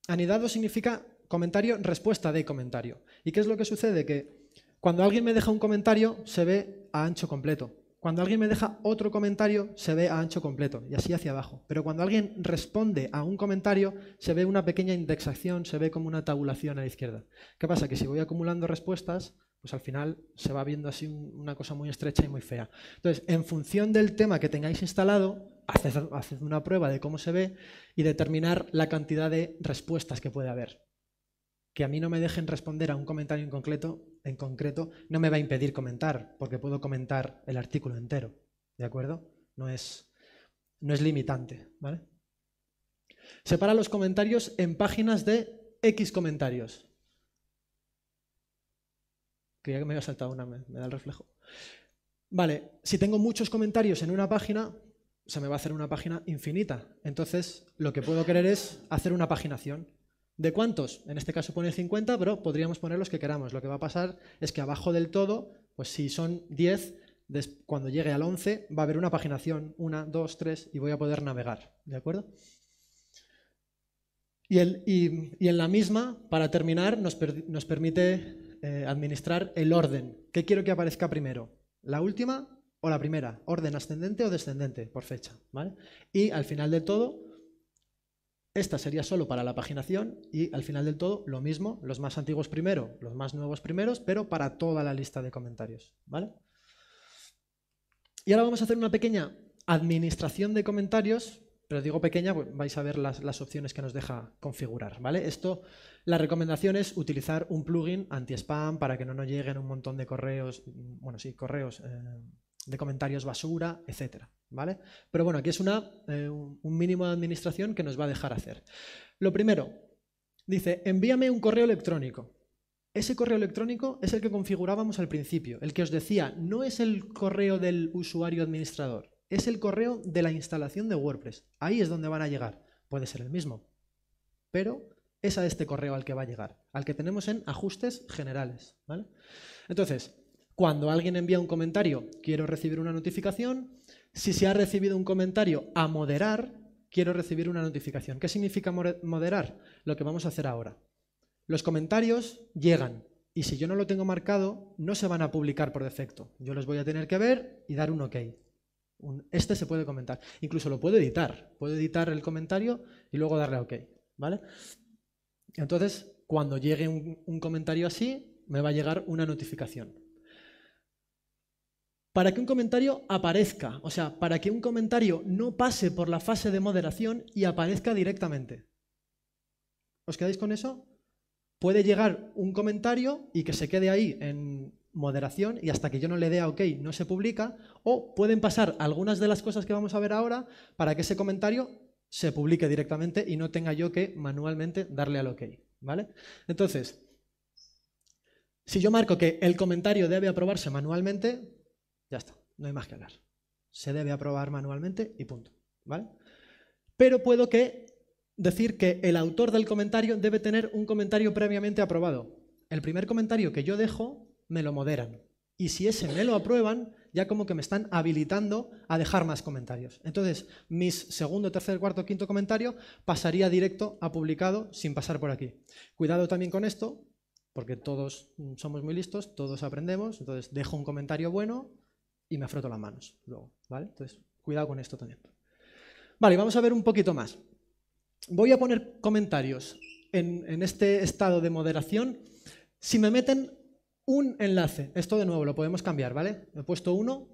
Anidado significa comentario, respuesta de comentario. ¿Y qué es lo que sucede? Que cuando alguien me deja un comentario, se ve a ancho completo. Cuando alguien me deja otro comentario, se ve a ancho completo y así hacia abajo. Pero cuando alguien responde a un comentario, se ve una pequeña indexación, se ve como una tabulación a la izquierda. ¿Qué pasa? Que si voy acumulando respuestas, pues al final se va viendo así una cosa muy estrecha y muy fea. Entonces, en función del tema que tengáis instalado, haced, una prueba de cómo se ve y determinar la cantidad de respuestas que puede haber que a mí no me dejen responder a un comentario en concreto, en concreto no me va a impedir comentar, porque puedo comentar el artículo entero, ¿de acuerdo? No es, no es limitante, ¿vale? Separa los comentarios en páginas de X comentarios. Creía que me había saltado una, me, me da el reflejo. Vale, si tengo muchos comentarios en una página, se me va a hacer una página infinita. Entonces, lo que puedo querer es hacer una paginación. ¿De cuántos? En este caso pone 50, pero podríamos poner los que queramos. Lo que va a pasar es que abajo del todo, pues si son 10, cuando llegue al 11 va a haber una paginación, una, dos, tres, y voy a poder navegar. ¿De acuerdo? Y, en la misma, para terminar, nos, permite eh, administrar el orden. ¿Qué quiero que aparezca primero? ¿La última o la primera? Orden ascendente o descendente por fecha. Y al final del todo esta sería solo para la paginación y al final del todo lo mismo, los más antiguos primero, los más nuevos primeros, pero para toda la lista de comentarios. ¿vale? Y ahora vamos a hacer una pequeña administración de comentarios, pero digo pequeña, pues vais a ver las, opciones que nos deja configurar. ¿vale? Esto, la recomendación es utilizar un plugin anti-spam para que no nos lleguen un montón de correos, bueno, sí, correos, eh, de comentarios basura, etcétera. ¿Vale? Pero bueno, aquí es una, eh, un mínimo de administración que nos va a dejar hacer. Lo primero, dice, envíame un correo electrónico. Ese correo electrónico es el que configurábamos al principio, el que os decía, no es el correo del usuario administrador, es el correo de la instalación de WordPress. Ahí es donde van a llegar. Puede ser el mismo, pero es a este correo al que va a llegar, al que tenemos en ajustes generales. ¿vale? Entonces, cuando alguien envía un comentario, quiero recibir una notificación. Si se ha recibido un comentario a moderar, quiero recibir una notificación. ¿Qué significa moderar? Lo que vamos a hacer ahora. Los comentarios llegan y si yo no lo tengo marcado, no se van a publicar por defecto. Yo los voy a tener que ver y dar un OK. este se puede comentar. Incluso lo puedo editar. Puedo editar el comentario y luego darle a OK. ¿vale? Entonces, cuando llegue un comentario así, me va a llegar una notificación para que un comentario aparezca, o sea, para que un comentario no pase por la fase de moderación y aparezca directamente. ¿Os quedáis con eso? Puede llegar un comentario y que se quede ahí en moderación y hasta que yo no le dé a OK no se publica, o pueden pasar algunas de las cosas que vamos a ver ahora para que ese comentario se publique directamente y no tenga yo que manualmente darle al OK. ¿vale? Entonces, si yo marco que el comentario debe aprobarse manualmente, ya está, no hay más que hablar. Se debe aprobar manualmente y punto. ¿Vale? Pero puedo que decir que el autor del comentario debe tener un comentario previamente aprobado. El primer comentario que yo dejo me lo moderan. Y si ese me lo aprueban, ya como que me están habilitando a dejar más comentarios. Entonces, mis segundo, tercer, cuarto, quinto comentario pasaría directo a publicado sin pasar por aquí. Cuidado también con esto, porque todos somos muy listos, todos aprendemos, entonces dejo un comentario bueno, y me froto las manos luego, ¿vale? Entonces, cuidado con esto también. Vale, vamos a ver un poquito más. Voy a poner comentarios en, este estado de moderación. Si me meten un enlace, esto de nuevo lo podemos cambiar, ¿vale? He puesto uno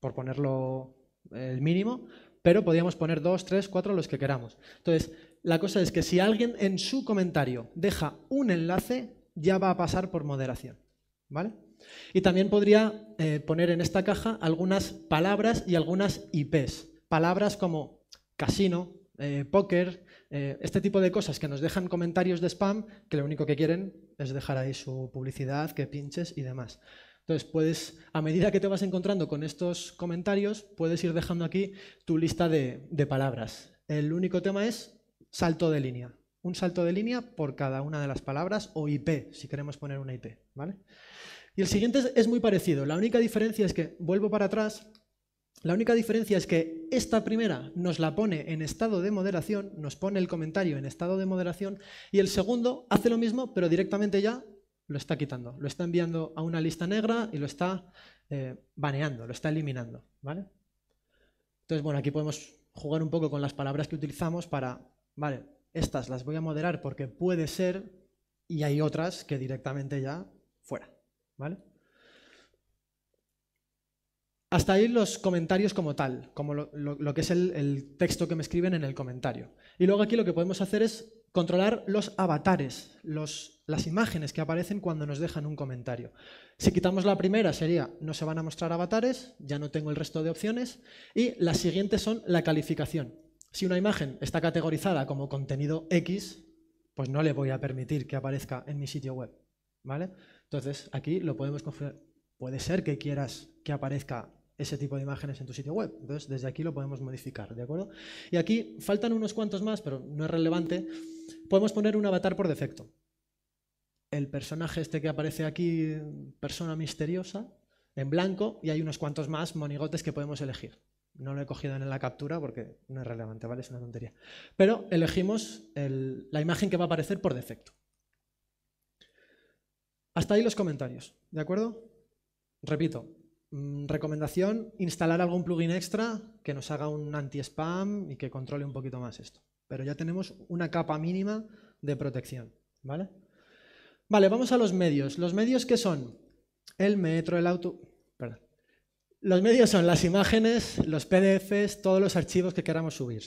por ponerlo el mínimo, pero podíamos poner dos, tres, cuatro, los que queramos. Entonces, la cosa es que si alguien en su comentario deja un enlace, ya va a pasar por moderación, ¿vale? Y también podría eh, poner en esta caja algunas palabras y algunas IPs. Palabras como casino, eh, póker, eh, este tipo de cosas que nos dejan comentarios de spam que lo único que quieren es dejar ahí su publicidad, que pinches y demás. Entonces, puedes, a medida que te vas encontrando con estos comentarios, puedes ir dejando aquí tu lista de, de palabras. El único tema es salto de línea. Un salto de línea por cada una de las palabras o IP, si queremos poner una IP. ¿vale? Y el siguiente es, muy parecido. La única diferencia es que, vuelvo para atrás, la única diferencia es que esta primera nos la pone en estado de moderación, nos pone el comentario en estado de moderación, y el segundo hace lo mismo, pero directamente ya lo está quitando, lo está enviando a una lista negra y lo está eh, baneando, lo está eliminando. ¿vale? Entonces, bueno, aquí podemos jugar un poco con las palabras que utilizamos para, vale, estas las voy a moderar porque puede ser, y hay otras que directamente ya fuera. ¿Vale? Hasta ahí los comentarios como tal, como lo, que es el, texto que me escriben en el comentario. Y luego aquí lo que podemos hacer es controlar los avatares, los, las imágenes que aparecen cuando nos dejan un comentario. Si quitamos la primera sería no se van a mostrar avatares, ya no tengo el resto de opciones. Y las siguientes son la calificación. Si una imagen está categorizada como contenido X, pues no le voy a permitir que aparezca en mi sitio web. ¿Vale? Entonces, aquí lo podemos configurar. Puede ser que quieras que aparezca ese tipo de imágenes en tu sitio web. Entonces, desde aquí lo podemos modificar, ¿de acuerdo? Y aquí faltan unos cuantos más, pero no es relevante. Podemos poner un avatar por defecto. El personaje este que aparece aquí, persona misteriosa, en blanco, y hay unos cuantos más monigotes que podemos elegir. No lo he cogido en la captura porque no es relevante, ¿vale? Es una tontería. Pero elegimos la imagen que va a aparecer por defecto. Hasta ahí los comentarios, ¿de acuerdo? Repito, mm, recomendación, instalar algún plugin extra que nos haga un anti-spam y que controle un poquito más esto. Pero ya tenemos una capa mínima de protección, ¿vale? Vale, vamos a los medios. ¿Los medios qué son? El metro, el auto... Los medios son las imágenes, los PDFs, todos los archivos que queramos subir.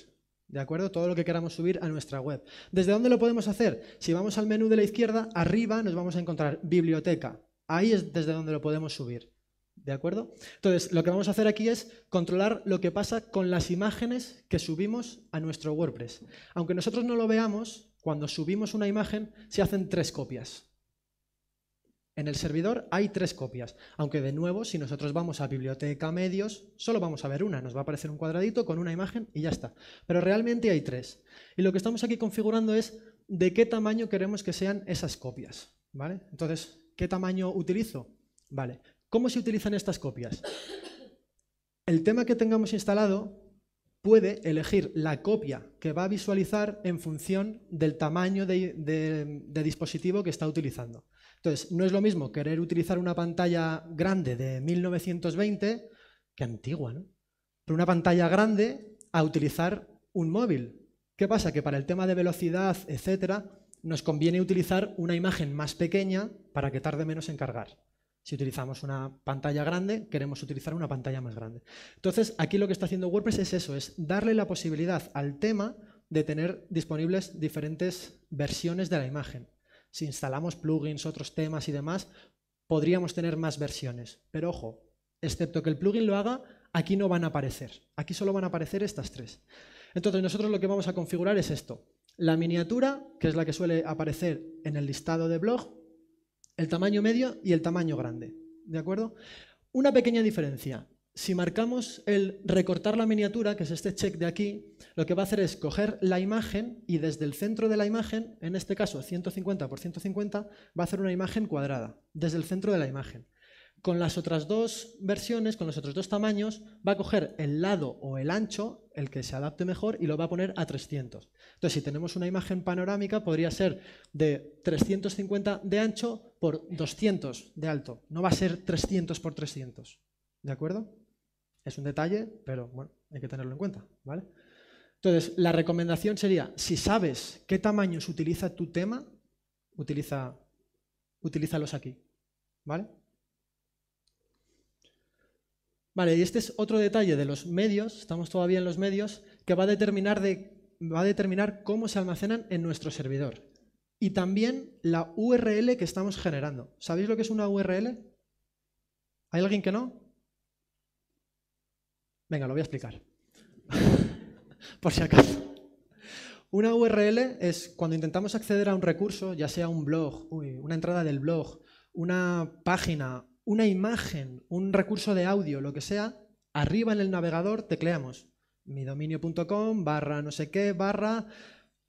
¿De acuerdo? Todo lo que queramos subir a nuestra web. ¿Desde dónde lo podemos hacer? Si vamos al menú de la izquierda, arriba nos vamos a encontrar biblioteca. Ahí es desde donde lo podemos subir. ¿De acuerdo? Entonces, lo que vamos a hacer aquí es controlar lo que pasa con las imágenes que subimos a nuestro WordPress. Aunque nosotros no lo veamos, cuando subimos una imagen se hacen tres copias. En el servidor hay tres copias, aunque de nuevo si nosotros vamos a biblioteca medios, solo vamos a ver una, nos va a aparecer un cuadradito con una imagen y ya está. Pero realmente hay tres. Y lo que estamos aquí configurando es de qué tamaño queremos que sean esas copias. ¿vale? Entonces, ¿qué tamaño utilizo? Vale. ¿Cómo se utilizan estas copias? El tema que tengamos instalado puede elegir la copia que va a visualizar en función del tamaño de dispositivo que está utilizando. Entonces, no es lo mismo querer utilizar una pantalla grande de 1920 que antigua, ¿no? Pero una pantalla grande a utilizar un móvil. ¿Qué pasa? Que para el tema de velocidad, etcétera, nos conviene utilizar una imagen más pequeña para que tarde menos en cargar. Si utilizamos una pantalla grande, queremos utilizar una pantalla más grande. Entonces, aquí lo que está haciendo WordPress es eso, es darle la posibilidad al tema de tener disponibles diferentes versiones de la imagen si instalamos plugins, otros temas y demás, podríamos tener más versiones. Pero ojo, excepto que el plugin lo haga, aquí no van a aparecer. Aquí solo van a aparecer estas tres. Entonces nosotros lo que vamos a configurar es esto. La miniatura, que es la que suele aparecer en el listado de blog, el tamaño medio y el tamaño grande. ¿De acuerdo? Una pequeña diferencia si marcamos el recortar la miniatura, que es este check de aquí, lo que va a hacer es coger la imagen y desde el centro de la imagen, en este caso 150 por 150, va a hacer una imagen cuadrada, desde el centro de la imagen. Con las otras dos versiones, con los otros dos tamaños, va a coger el lado o el ancho, el que se adapte mejor, y lo va a poner a 300. Entonces, si tenemos una imagen panorámica, podría ser de 350 de ancho por 200 de alto. No va a ser 300 por 300. ¿De acuerdo? Es un detalle, pero bueno, hay que tenerlo en cuenta, ¿vale? Entonces, la recomendación sería, si sabes qué tamaños utiliza tu tema, utiliza, utilízalos aquí, ¿vale? Vale, y este es otro detalle de los medios, estamos todavía en los medios, que va a determinar, de, va a determinar cómo se almacenan en nuestro servidor. Y también la URL que estamos generando. ¿Sabéis lo que es una URL? ¿Hay alguien que no? Venga, lo voy a explicar. Por si acaso. Una URL es cuando intentamos acceder a un recurso, ya sea un blog, una entrada del blog, una página, una imagen, un recurso de audio, lo que sea, arriba en el navegador tecleamos midominio.com barra no sé qué barra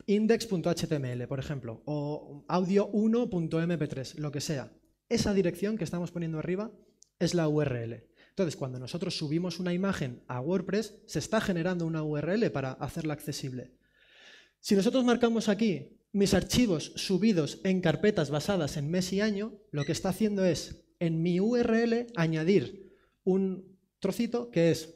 index.html, por ejemplo, o audio1.mp3, lo que sea. Esa dirección que estamos poniendo arriba es la URL. Entonces, cuando nosotros subimos una imagen a WordPress, se está generando una URL para hacerla accesible. Si nosotros marcamos aquí mis archivos subidos en carpetas basadas en mes y año, lo que está haciendo es en mi URL añadir un trocito que es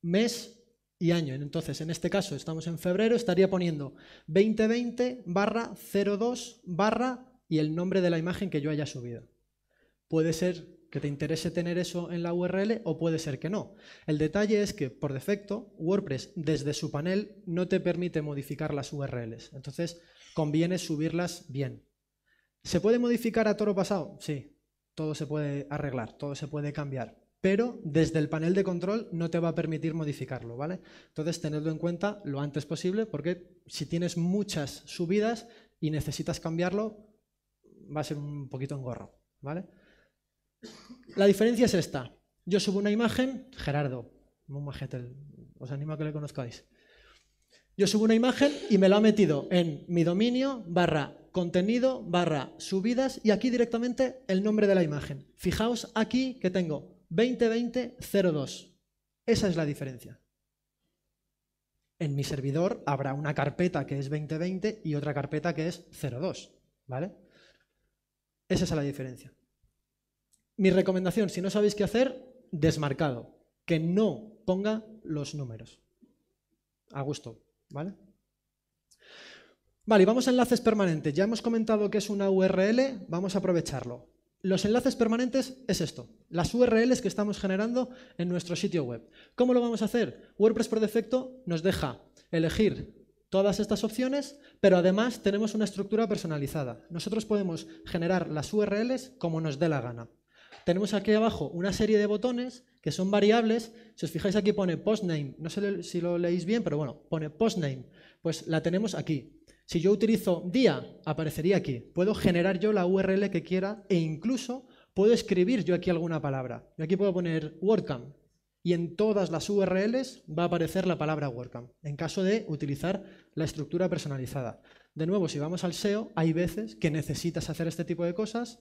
mes y año. Entonces, en este caso, estamos en febrero, estaría poniendo 2020 barra 02 barra y el nombre de la imagen que yo haya subido. Puede ser que te interese tener eso en la URL o puede ser que no. El detalle es que, por defecto, WordPress desde su panel no te permite modificar las URLs. Entonces, conviene subirlas bien. ¿Se puede modificar a toro pasado? Sí, todo se puede arreglar, todo se puede cambiar. Pero desde el panel de control no te va a permitir modificarlo, ¿vale? Entonces, tenedlo en cuenta lo antes posible porque si tienes muchas subidas y necesitas cambiarlo, va a ser un poquito engorro, ¿vale? La diferencia es esta. Yo subo una imagen, Gerardo, os animo a que le conozcáis. Yo subo una imagen y me la ha metido en mi dominio barra contenido barra subidas y aquí directamente el nombre de la imagen. Fijaos aquí que tengo 202002. Esa es la diferencia. En mi servidor habrá una carpeta que es 2020 y otra carpeta que es 02, ¿vale? Esa es la diferencia. Mi recomendación, si no sabéis qué hacer, desmarcado, que no ponga los números. A gusto, ¿vale? Vale, vamos a enlaces permanentes. Ya hemos comentado que es una URL, vamos a aprovecharlo. Los enlaces permanentes es esto, las URLs que estamos generando en nuestro sitio web. ¿Cómo lo vamos a hacer? WordPress por defecto nos deja elegir todas estas opciones, pero además tenemos una estructura personalizada. Nosotros podemos generar las URLs como nos dé la gana tenemos aquí abajo una serie de botones que son variables. Si os fijáis aquí pone postname, no sé si lo leéis bien, pero bueno, pone postname. Pues la tenemos aquí. Si yo utilizo día, aparecería aquí. Puedo generar yo la URL que quiera e incluso puedo escribir yo aquí alguna palabra. Yo aquí puedo poner WordCamp y en todas las URLs va a aparecer la palabra WordCamp, en caso de utilizar la estructura personalizada. De nuevo, si vamos al SEO, hay veces que necesitas hacer este tipo de cosas,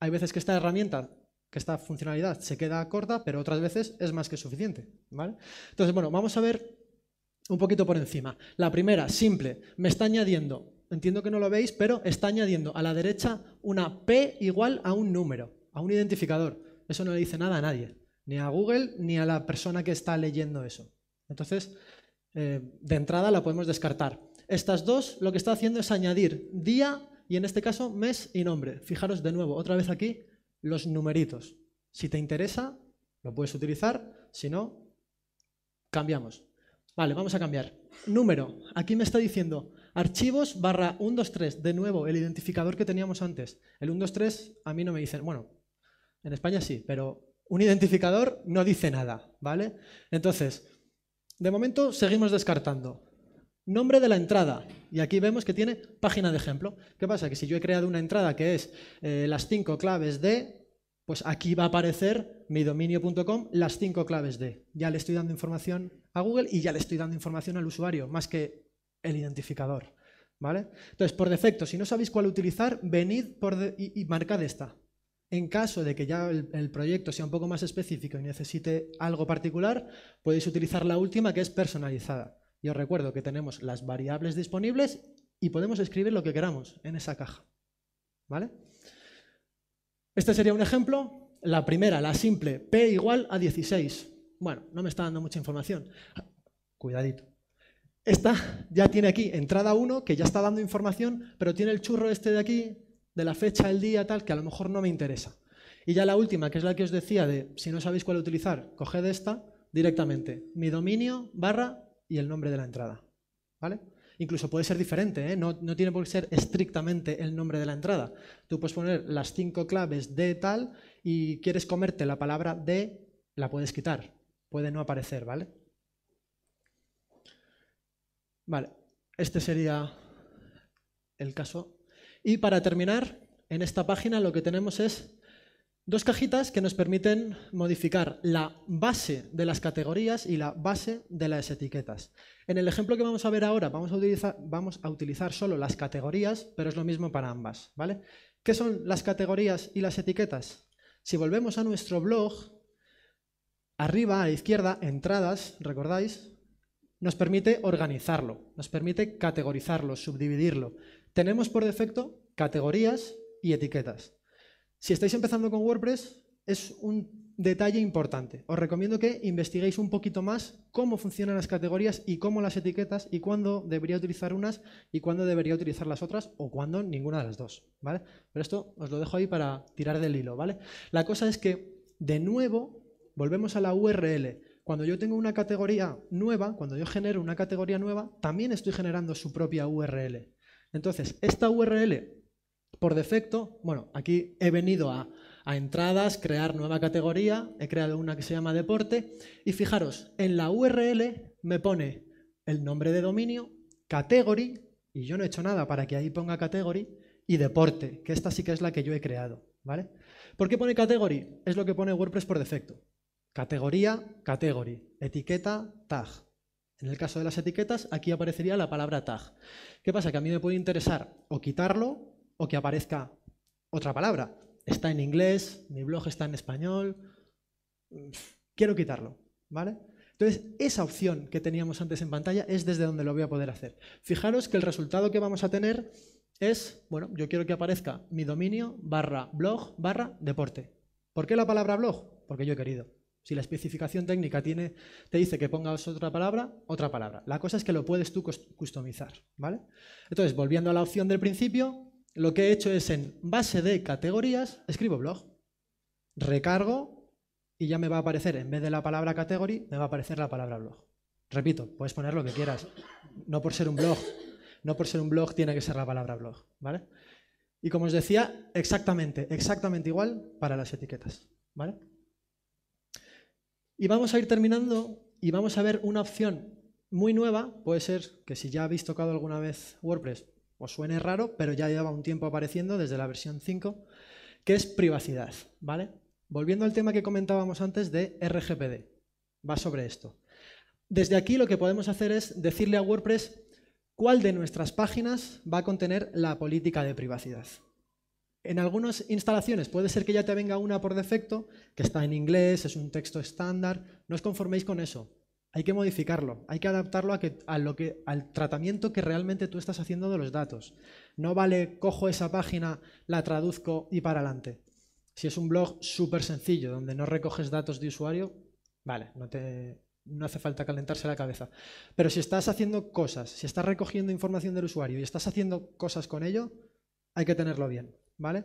hay veces que esta herramienta que esta funcionalidad se queda corta, pero otras veces es más que suficiente. ¿vale? Entonces, bueno, vamos a ver un poquito por encima. La primera, simple, me está añadiendo, entiendo que no lo veis, pero está añadiendo a la derecha una P igual a un número, a un identificador. Eso no le dice nada a nadie, ni a Google ni a la persona que está leyendo eso. Entonces, eh, de entrada la podemos descartar. Estas dos lo que está haciendo es añadir día y en este caso mes y nombre. Fijaros de nuevo, otra vez aquí, los numeritos. Si te interesa, lo puedes utilizar, si no, cambiamos. Vale, vamos a cambiar. Número, aquí me está diciendo archivos barra 123, de nuevo, el identificador que teníamos antes. El 123 a mí no me dicen, bueno, en España sí, pero un identificador no dice nada, ¿vale? Entonces, de momento seguimos descartando. Nombre de la entrada. Y aquí vemos que tiene página de ejemplo. ¿Qué pasa? Que si yo he creado una entrada que es eh, las cinco claves de, pues aquí va a aparecer mi dominio.com, las cinco claves de. Ya le estoy dando información a Google y ya le estoy dando información al usuario, más que el identificador. ¿Vale? Entonces, por defecto, si no sabéis cuál utilizar, venid por y, marca marcad esta. En caso de que ya el, proyecto sea un poco más específico y necesite algo particular, podéis utilizar la última que es personalizada. Y os recuerdo que tenemos las variables disponibles y podemos escribir lo que queramos en esa caja. ¿Vale? Este sería un ejemplo. La primera, la simple, p igual a 16. Bueno, no me está dando mucha información. Cuidadito. Esta ya tiene aquí entrada 1, que ya está dando información, pero tiene el churro este de aquí, de la fecha, el día, tal, que a lo mejor no me interesa. Y ya la última, que es la que os decía de, si no sabéis cuál utilizar, coged esta directamente. Mi dominio barra y el nombre de la entrada. ¿Vale? Incluso puede ser diferente, ¿eh? no, no, tiene por qué ser estrictamente el nombre de la entrada. Tú puedes poner las cinco claves de tal y quieres comerte la palabra de, la puedes quitar. Puede no aparecer, ¿vale? Vale, este sería el caso. Y para terminar, en esta página lo que tenemos es Dos cajitas que nos permiten modificar la base de las categorías y la base de las etiquetas. En el ejemplo que vamos a ver ahora vamos a utilizar, solo las categorías, pero es lo mismo para ambas. ¿vale? ¿Qué son las categorías y las etiquetas? Si volvemos a nuestro blog, arriba a la izquierda, entradas, ¿recordáis? Nos permite organizarlo, nos permite categorizarlo, subdividirlo. Tenemos por defecto categorías y etiquetas. Si estáis empezando con WordPress, es un detalle importante. Os recomiendo que investiguéis un poquito más cómo funcionan las categorías y cómo las etiquetas y cuándo debería utilizar unas y cuándo debería utilizar las otras o cuándo ninguna de las dos, ¿vale? Pero esto os lo dejo ahí para tirar del hilo, ¿vale? La cosa es que, de nuevo, volvemos a la URL. Cuando yo tengo una categoría nueva, cuando yo genero una categoría nueva, también estoy generando su propia URL. Entonces, esta URL por defecto, bueno, aquí he venido a, entradas, crear nueva categoría, he creado una que se llama deporte, y fijaros, en la URL me pone el nombre de dominio, category, y yo no he hecho nada para que ahí ponga category, y deporte, que esta sí que es la que yo he creado, ¿vale? ¿Por qué pone category? Es lo que pone WordPress por defecto. Categoría, category, etiqueta, tag. En el caso de las etiquetas, aquí aparecería la palabra tag. ¿Qué pasa? Que a mí me puede interesar o quitarlo o que aparezca otra palabra. Está en inglés, mi blog está en español, quiero quitarlo, ¿vale? Entonces, esa opción que teníamos antes en pantalla es desde donde lo voy a poder hacer. Fijaros que el resultado que vamos a tener es, bueno, yo quiero que aparezca mi dominio barra blog barra deporte. ¿Por qué la palabra blog? Porque yo he querido. Si la especificación técnica tiene, te dice que pongas otra palabra, otra palabra. La cosa es que lo puedes tú customizar, ¿vale? Entonces, volviendo a la opción del principio, lo que he hecho es en base de categorías, escribo blog, recargo y ya me va a aparecer, en vez de la palabra category, me va a aparecer la palabra blog. Repito, puedes poner lo que quieras. No por ser un blog, no por ser un blog tiene que ser la palabra blog, ¿vale? Y como os decía, exactamente, exactamente igual para las etiquetas, ¿vale? Y vamos a ir terminando y vamos a ver una opción muy nueva, puede ser que si ya habéis tocado alguna vez WordPress, os suene raro, pero ya lleva un tiempo apareciendo desde la versión 5, que es privacidad, ¿vale? Volviendo al tema que comentábamos antes de RGPD, va sobre esto. Desde aquí lo que podemos hacer es decirle a WordPress cuál de nuestras páginas va a contener la política de privacidad. En algunas instalaciones puede ser que ya te venga una por defecto, que está en inglés, es un texto estándar, no os conforméis con eso. Hay que modificarlo, hay que adaptarlo a lo que, al tratamiento que realmente tú estás haciendo de los datos. No vale, cojo esa página, la traduzco y para adelante. Si es un blog súper sencillo, donde no recoges datos de usuario, vale, no, te, no hace falta calentarse la cabeza. Pero si estás haciendo cosas, si estás recogiendo información del usuario y estás haciendo cosas con ello, hay que tenerlo bien, ¿vale?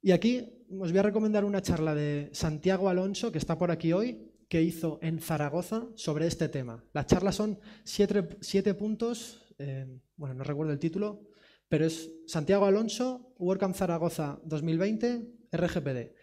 Y aquí os voy a recomendar una charla de Santiago Alonso, que está por aquí hoy, que hizo en Zaragoza sobre este tema. La charla son siete, puntos, eh, bueno, no recuerdo el título, pero es Santiago Alonso, WordCamp Zaragoza 2020, RGPD.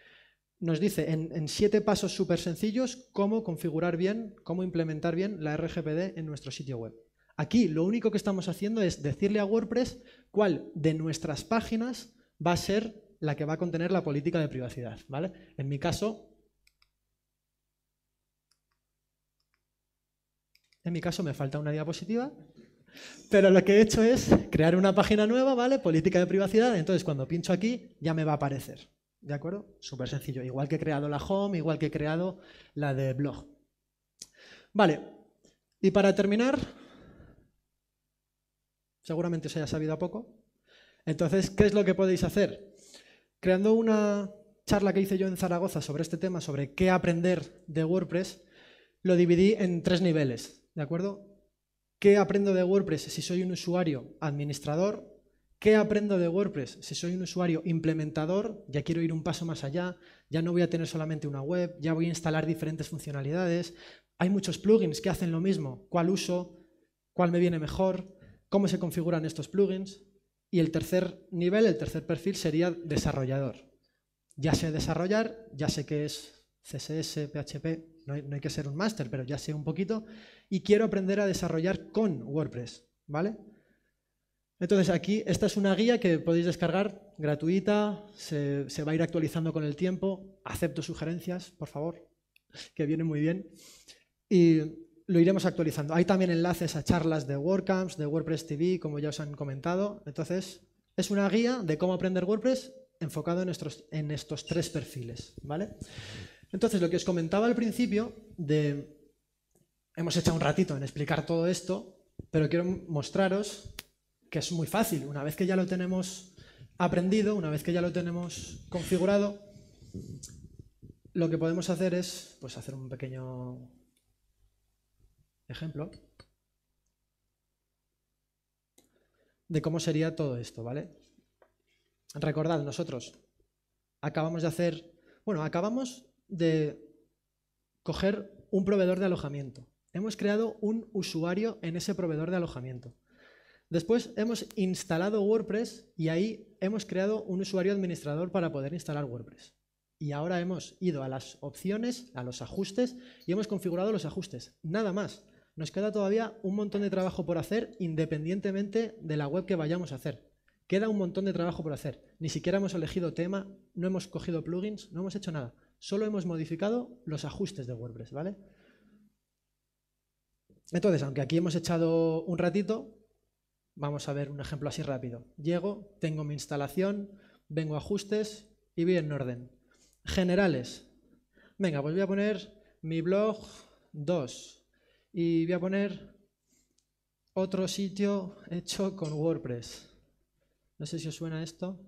Nos dice en, siete pasos súper sencillos cómo configurar bien, cómo implementar bien la RGPD en nuestro sitio web. Aquí lo único que estamos haciendo es decirle a WordPress cuál de nuestras páginas va a ser la que va a contener la política de privacidad. ¿vale? En mi caso, En mi caso me falta una diapositiva, pero lo que he hecho es crear una página nueva, ¿vale? Política de privacidad, entonces cuando pincho aquí ya me va a aparecer, ¿de acuerdo? Súper sencillo, igual que he creado la home, igual que he creado la de blog. Vale, y para terminar, seguramente os haya sabido a poco, entonces, ¿qué es lo que podéis hacer? Creando una charla que hice yo en Zaragoza sobre este tema, sobre qué aprender de WordPress, lo dividí en tres niveles. ¿De acuerdo? ¿Qué aprendo de WordPress si soy un usuario administrador? ¿Qué aprendo de WordPress si soy un usuario implementador? Ya quiero ir un paso más allá, ya no voy a tener solamente una web, ya voy a instalar diferentes funcionalidades. Hay muchos plugins que hacen lo mismo. ¿Cuál uso? ¿Cuál me viene mejor? ¿Cómo se configuran estos plugins? Y el tercer nivel, el tercer perfil sería desarrollador. Ya sé desarrollar, ya sé qué es CSS, PHP, no hay, que ser un máster, pero ya sé un poquito, y quiero aprender a desarrollar con WordPress, ¿vale? Entonces aquí, esta es una guía que podéis descargar gratuita, se, va a ir actualizando con el tiempo, acepto sugerencias, por favor, que vienen muy bien, y lo iremos actualizando. Hay también enlaces a charlas de WordCamps, de WordPress TV, como ya os han comentado, entonces es una guía de cómo aprender WordPress enfocado en estos, en estos tres perfiles, ¿vale? Entonces, lo que os comentaba al principio de... Hemos echado un ratito en explicar todo esto, pero quiero mostraros que es muy fácil. Una vez que ya lo tenemos aprendido, una vez que ya lo tenemos configurado, lo que podemos hacer es pues, hacer un pequeño ejemplo de cómo sería todo esto, ¿vale? Recordad, nosotros acabamos de hacer, bueno, acabamos de coger un proveedor de alojamiento. Hemos creado un usuario en ese proveedor de alojamiento. Después hemos instalado WordPress y ahí hemos creado un usuario administrador para poder instalar WordPress. Y ahora hemos ido a las opciones, a los ajustes y hemos configurado los ajustes. Nada más. Nos queda todavía un montón de trabajo por hacer independientemente de la web que vayamos a hacer. Queda un montón de trabajo por hacer. Ni siquiera hemos elegido tema, no hemos cogido plugins, no hemos hecho nada. Solo hemos modificado los ajustes de WordPress, ¿vale? Entonces, aunque aquí hemos echado un ratito, vamos a ver un ejemplo así rápido. Llego, tengo mi instalación, vengo a ajustes y voy en orden. Generales. Venga, pues voy a poner mi blog 2 y voy a poner otro sitio hecho con WordPress. No sé si os suena esto.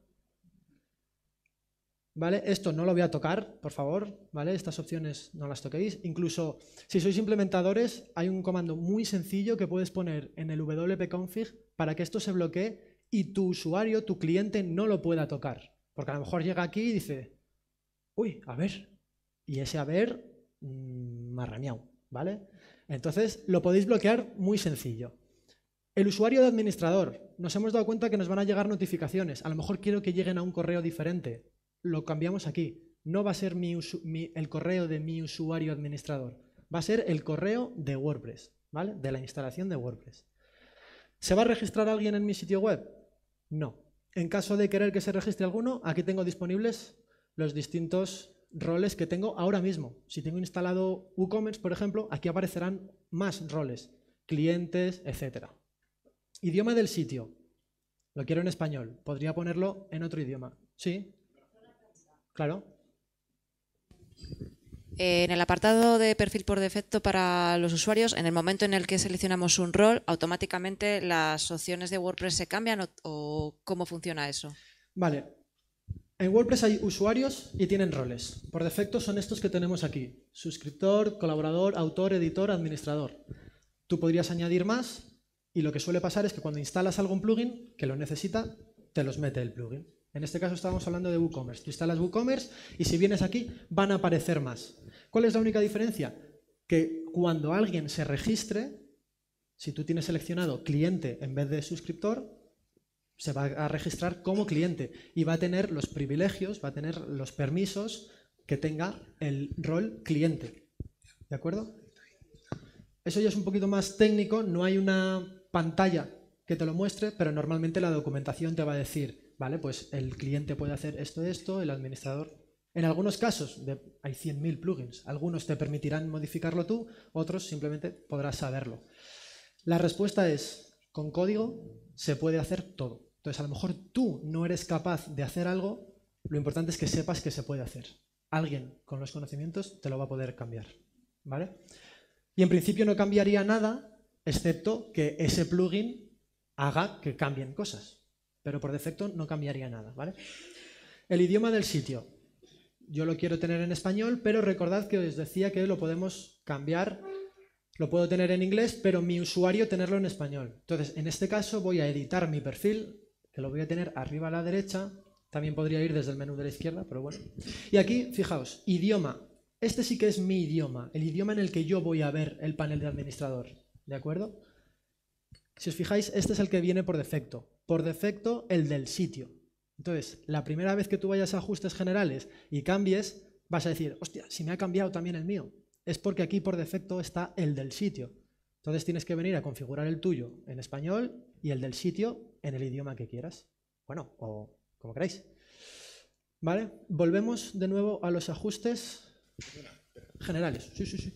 ¿vale? Esto no lo voy a tocar, por favor, ¿vale? Estas opciones no las toquéis. Incluso si sois implementadores, hay un comando muy sencillo que puedes poner en el wp-config para que esto se bloquee y tu usuario, tu cliente, no lo pueda tocar. Porque a lo mejor llega aquí y dice, uy, a ver, y ese a ver, mm, ¿vale? Entonces, lo podéis bloquear muy sencillo. El usuario de administrador, nos hemos dado cuenta que nos van a llegar notificaciones. A lo mejor quiero que lleguen a un correo diferente lo cambiamos aquí. No va a ser el correo de mi usuario administrador, va a ser el correo de WordPress, ¿vale? De la instalación de WordPress. ¿Se va a registrar alguien en mi sitio web? No. En caso de querer que se registre alguno, aquí tengo disponibles los distintos roles que tengo ahora mismo. Si tengo instalado WooCommerce, por ejemplo, aquí aparecerán más roles, clientes, etc. Idioma del sitio. Lo quiero en español. Podría ponerlo en otro idioma. Sí, eh, en el apartado de perfil por defecto para los usuarios, en el momento en el que seleccionamos un rol, automáticamente las opciones de WordPress se cambian o, o cómo funciona eso. Vale. En WordPress hay usuarios y tienen roles. Por defecto son estos que tenemos aquí. Suscriptor, colaborador, autor, editor, administrador. Tú podrías añadir más y lo que suele pasar es que cuando instalas algún plugin que lo necesita, te los mete el plugin. En este caso estábamos hablando de WooCommerce. Tú instalas WooCommerce y si vienes aquí van a aparecer más. ¿Cuál es la única diferencia? Que cuando alguien se registre, si tú tienes seleccionado cliente en vez de suscriptor, se va a registrar como cliente y va a tener los privilegios, va a tener los permisos que tenga el rol cliente. ¿De acuerdo? Eso ya es un poquito más técnico, no hay una pantalla que te lo muestre, pero normalmente la documentación te va a decir Vale, pues el cliente puede hacer esto, esto, el administrador. En algunos casos de, hay 100.000 plugins. Algunos te permitirán modificarlo tú, otros simplemente podrás saberlo. La respuesta es, con código se puede hacer todo. Entonces, a lo mejor tú no eres capaz de hacer algo, lo importante es que sepas que se puede hacer. Alguien con los conocimientos te lo va a poder cambiar. ¿Vale? Y en principio no cambiaría nada, excepto que ese plugin haga que cambien cosas pero por defecto no cambiaría nada. ¿vale? El idioma del sitio. Yo lo quiero tener en español, pero recordad que os decía que lo podemos cambiar. Lo puedo tener en inglés, pero mi usuario tenerlo en español. Entonces, en este caso voy a editar mi perfil, que lo voy a tener arriba a la derecha. También podría ir desde el menú de la izquierda, pero bueno. Y aquí, fijaos, idioma. Este sí que es mi idioma, el idioma en el que yo voy a ver el panel de administrador. ¿De acuerdo? Si os fijáis, este es el que viene por defecto por defecto el del sitio. Entonces, la primera vez que tú vayas a ajustes generales y cambies, vas a decir, hostia, si me ha cambiado también el mío. Es porque aquí por defecto está el del sitio. Entonces tienes que venir a configurar el tuyo en español y el del sitio en el idioma que quieras. Bueno, o como queráis. ¿Vale? Volvemos de nuevo a los ajustes generales. Sí, sí, sí.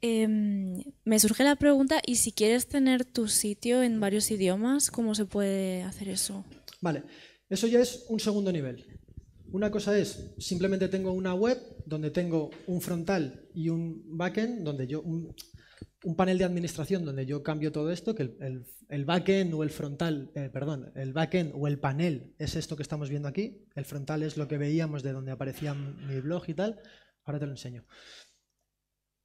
Em, me surge la pregunta, ¿y si quieres tener tu sitio en varios idiomas, cómo se puede hacer eso? Vale, eso ya es un segundo nivel. Una cosa es, simplemente tengo una web donde tengo un frontal y un backend, donde yo, un, panel de administración donde yo cambio todo esto, que el, backend o el frontal, eh, perdón, el backend o el panel es esto que estamos viendo aquí, el frontal es lo que veíamos de donde aparecía mi blog y tal, ahora te lo enseño.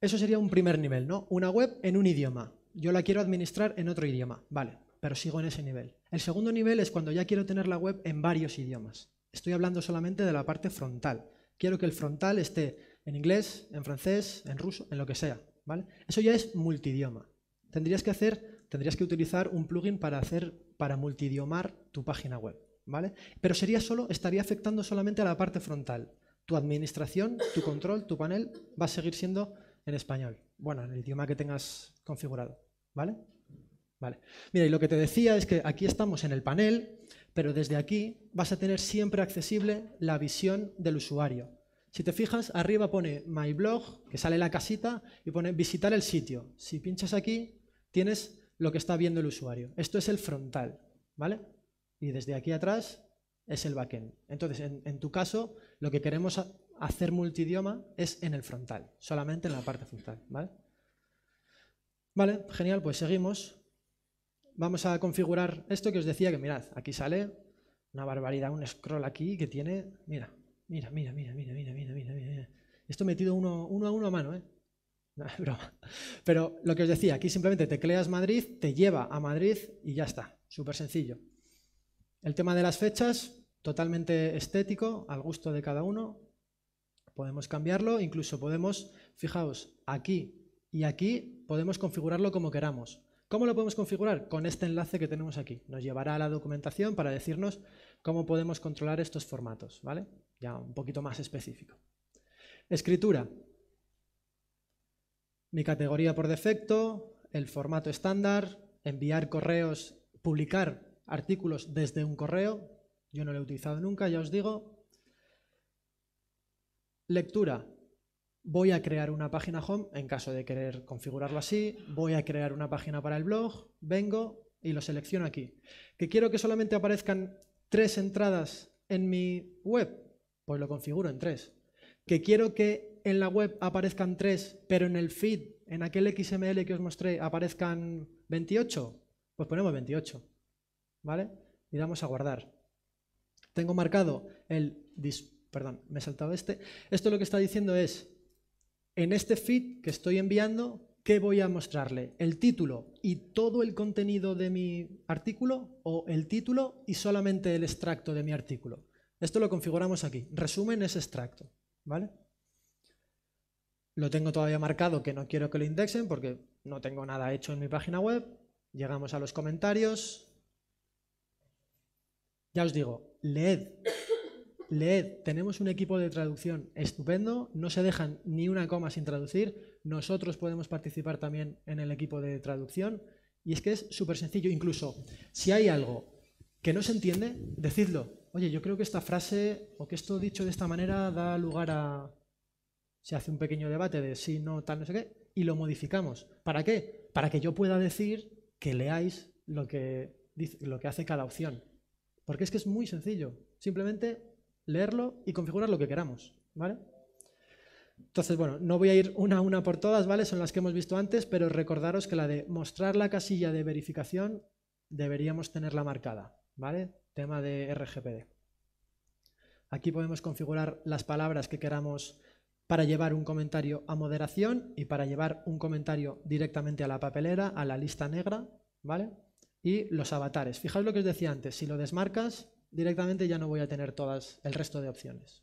Eso sería un primer nivel, ¿no? Una web en un idioma. Yo la quiero administrar en otro idioma, vale, pero sigo en ese nivel. El segundo nivel es cuando ya quiero tener la web en varios idiomas. Estoy hablando solamente de la parte frontal. Quiero que el frontal esté en inglés, en francés, en ruso, en lo que sea, ¿vale? Eso ya es multidioma. Tendrías que hacer, tendrías que utilizar un plugin para hacer para multidiomar tu página web, ¿vale? Pero sería solo estaría afectando solamente a la parte frontal. Tu administración, tu control, tu panel va a seguir siendo en español. Bueno, en el idioma que tengas configurado, ¿vale? Vale. Mira, y lo que te decía es que aquí estamos en el panel, pero desde aquí vas a tener siempre accesible la visión del usuario. Si te fijas, arriba pone My Blog, que sale la casita, y pone visitar el sitio. Si pinchas aquí, tienes lo que está viendo el usuario. Esto es el frontal, ¿vale? Y desde aquí atrás es el backend. Entonces, en, en tu caso, lo que queremos hacer multidioma es en el frontal, solamente en la parte frontal. ¿vale? vale, genial, pues seguimos. Vamos a configurar esto que os decía que mirad, aquí sale una barbaridad, un scroll aquí que tiene, mira, mira, mira, mira, mira, mira, mira, mira, mira. Esto metido uno, a uno a mano, ¿eh? No, es broma. Pero lo que os decía, aquí simplemente tecleas Madrid, te lleva a Madrid y ya está. Súper sencillo. El tema de las fechas, totalmente estético, al gusto de cada uno. Podemos cambiarlo, incluso podemos, fijaos, aquí y aquí podemos configurarlo como queramos. ¿Cómo lo podemos configurar? Con este enlace que tenemos aquí. Nos llevará a la documentación para decirnos cómo podemos controlar estos formatos, ¿vale? Ya un poquito más específico. Escritura. Mi categoría por defecto, el formato estándar, enviar correos, publicar artículos desde un correo. Yo no lo he utilizado nunca, ya os digo, Lectura. Voy a crear una página home en caso de querer configurarlo así. Voy a crear una página para el blog. Vengo y lo selecciono aquí. ¿Que quiero que solamente aparezcan tres entradas en mi web? Pues lo configuro en tres. ¿Que quiero que en la web aparezcan tres, pero en el feed, en aquel XML que os mostré, aparezcan 28? Pues ponemos 28. ¿Vale? Y damos a guardar. Tengo marcado el display perdón, me he saltado este. Esto lo que está diciendo es, en este feed que estoy enviando, ¿qué voy a mostrarle? ¿El título y todo el contenido de mi artículo o el título y solamente el extracto de mi artículo? Esto lo configuramos aquí. Resumen es extracto, ¿vale? Lo tengo todavía marcado que no quiero que lo indexen porque no tengo nada hecho en mi página web. Llegamos a los comentarios. Ya os digo, leed Leed, tenemos un equipo de traducción estupendo, no se dejan ni una coma sin traducir, nosotros podemos participar también en el equipo de traducción y es que es súper sencillo, incluso si hay algo que no se entiende, decidlo. Oye, yo creo que esta frase o que esto dicho de esta manera da lugar a... Se hace un pequeño debate de si, no, tal, no sé qué, y lo modificamos. ¿Para qué? Para que yo pueda decir que leáis lo que, dice, lo que hace cada opción. Porque es que es muy sencillo. Simplemente leerlo y configurar lo que queramos, ¿vale? Entonces, bueno, no voy a ir una a una por todas, ¿vale? Son las que hemos visto antes, pero recordaros que la de mostrar la casilla de verificación deberíamos tenerla marcada, ¿vale? Tema de RGPD. Aquí podemos configurar las palabras que queramos para llevar un comentario a moderación y para llevar un comentario directamente a la papelera, a la lista negra, ¿vale? Y los avatares. Fijaos lo que os decía antes, si lo desmarcas, directamente ya no voy a tener todas el resto de opciones.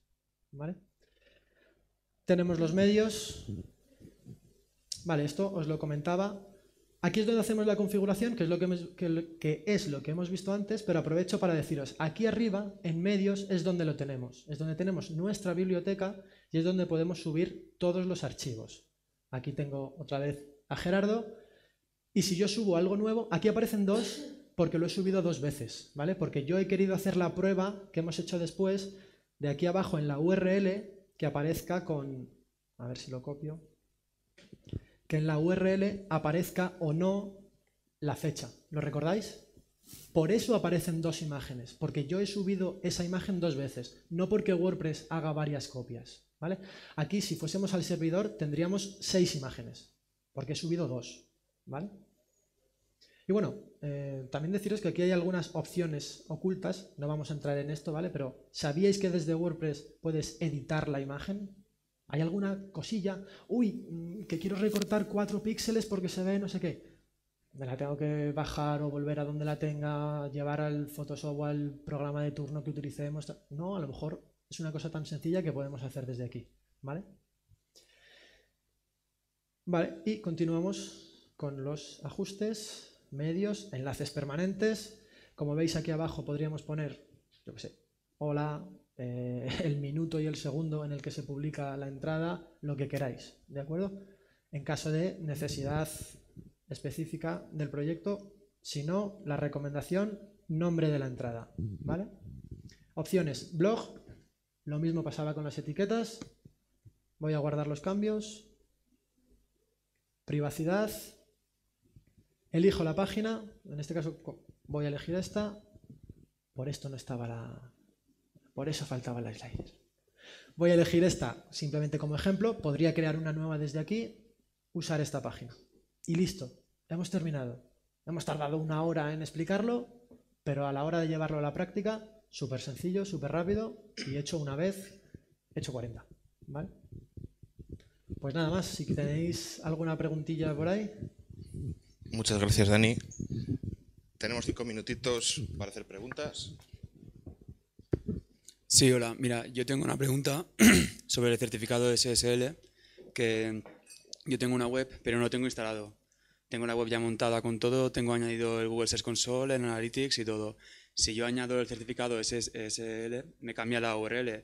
Tenemos los medios. Vale, esto os lo comentaba. Aquí es donde hacemos la configuración, que es, lo que, hemos, que es lo que hemos visto antes, pero aprovecho para deciros, aquí arriba, en medios, es donde lo tenemos. Es donde tenemos nuestra biblioteca y es donde podemos subir todos los archivos. Aquí tengo otra vez a Gerardo. Y si yo subo algo nuevo, aquí aparecen dos porque lo he subido dos veces, ¿vale? Porque yo he querido hacer la prueba que hemos hecho después de aquí abajo en la URL que aparezca con, a ver si lo copio, que en la URL aparezca o no la fecha. ¿Lo recordáis? Por eso aparecen dos imágenes, porque yo he subido esa imagen dos veces, no porque WordPress haga varias copias. ¿vale? Aquí, si fuésemos al servidor, tendríamos seis imágenes, porque he subido dos. ¿vale? Y bueno, eh, también deciros que aquí hay algunas opciones ocultas, no vamos a entrar en esto, ¿vale? Pero ¿sabíais que desde WordPress puedes editar la imagen? ¿Hay alguna cosilla? Uy, mm, que quiero recortar cuatro píxeles porque se ve no sé qué. Me la tengo que bajar o volver a donde la tenga, llevar al Photoshop o al programa de turno que utilicemos. No, a lo mejor es una cosa tan sencilla que podemos hacer desde aquí, ¿vale? Vale, y continuamos con los ajustes medios, enlaces permanentes. Como veis aquí abajo podríamos poner, yo qué sé, hola, eh, el minuto y el segundo en el que se publica la entrada, lo que queráis, ¿de acuerdo? En caso de necesidad específica del proyecto, si no, la recomendación, nombre de la entrada, ¿vale? Opciones, blog, lo mismo pasaba con las etiquetas, voy a guardar los cambios, privacidad, Elijo la página, en este caso voy a elegir esta, por esto no estaba la... por eso faltaba la slider. Voy a elegir esta simplemente como ejemplo, podría crear una nueva desde aquí, usar esta página. Y listo, hemos terminado. Hemos tardado una hora en explicarlo, pero a la hora de llevarlo a la práctica, súper sencillo, súper rápido, y hecho una vez, hecho 40. Pues nada más, si tenéis alguna preguntilla por ahí. Muchas gracias, Dani. Tenemos cinco minutitos para hacer preguntas. Sí, hola. Mira, yo tengo una pregunta sobre el certificado SSL, que yo tengo una web, pero no lo tengo instalado. Tengo la web ya montada con todo, tengo añadido el Google Search Console, el Analytics y todo. Si yo añado el certificado SSL, me cambia la URL.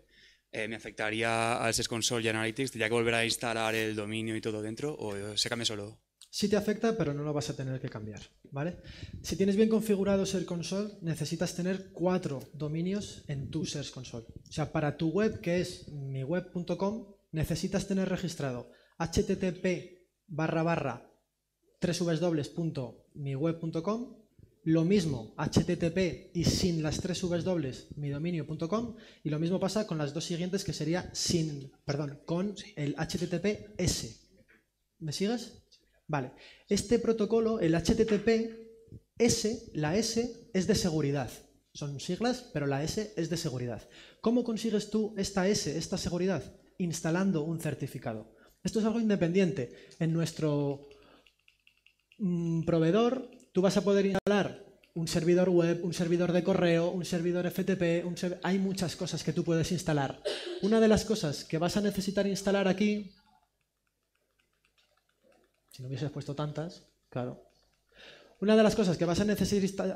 Eh, ¿Me afectaría al Search Console y Analytics? ¿Tendría que volver a instalar el dominio y todo dentro o se cambia solo? Sí te afecta, pero no lo vas a tener que cambiar. ¿vale? Si tienes bien configurado Ser Console, necesitas tener cuatro dominios en tu Ser Console. O sea, para tu web, que es miweb.com, necesitas tener registrado http barra barra www.miweb.com, lo mismo http y sin las tres dobles dominio.com y lo mismo pasa con las dos siguientes que sería sin, perdón, con el https. ¿Me sigues? Vale, este protocolo, el HTTP, S, la S es de seguridad. Son siglas, pero la S es de seguridad. ¿Cómo consigues tú esta S, esta seguridad? Instalando un certificado. Esto es algo independiente. En nuestro mm, proveedor, tú vas a poder instalar un servidor web, un servidor de correo, un servidor FTP, hay muchas cosas que tú puedes instalar. Una de las cosas que vas a necesitar instalar aquí si no hubieses puesto tantas, claro. Una de las cosas que vas a necesitar,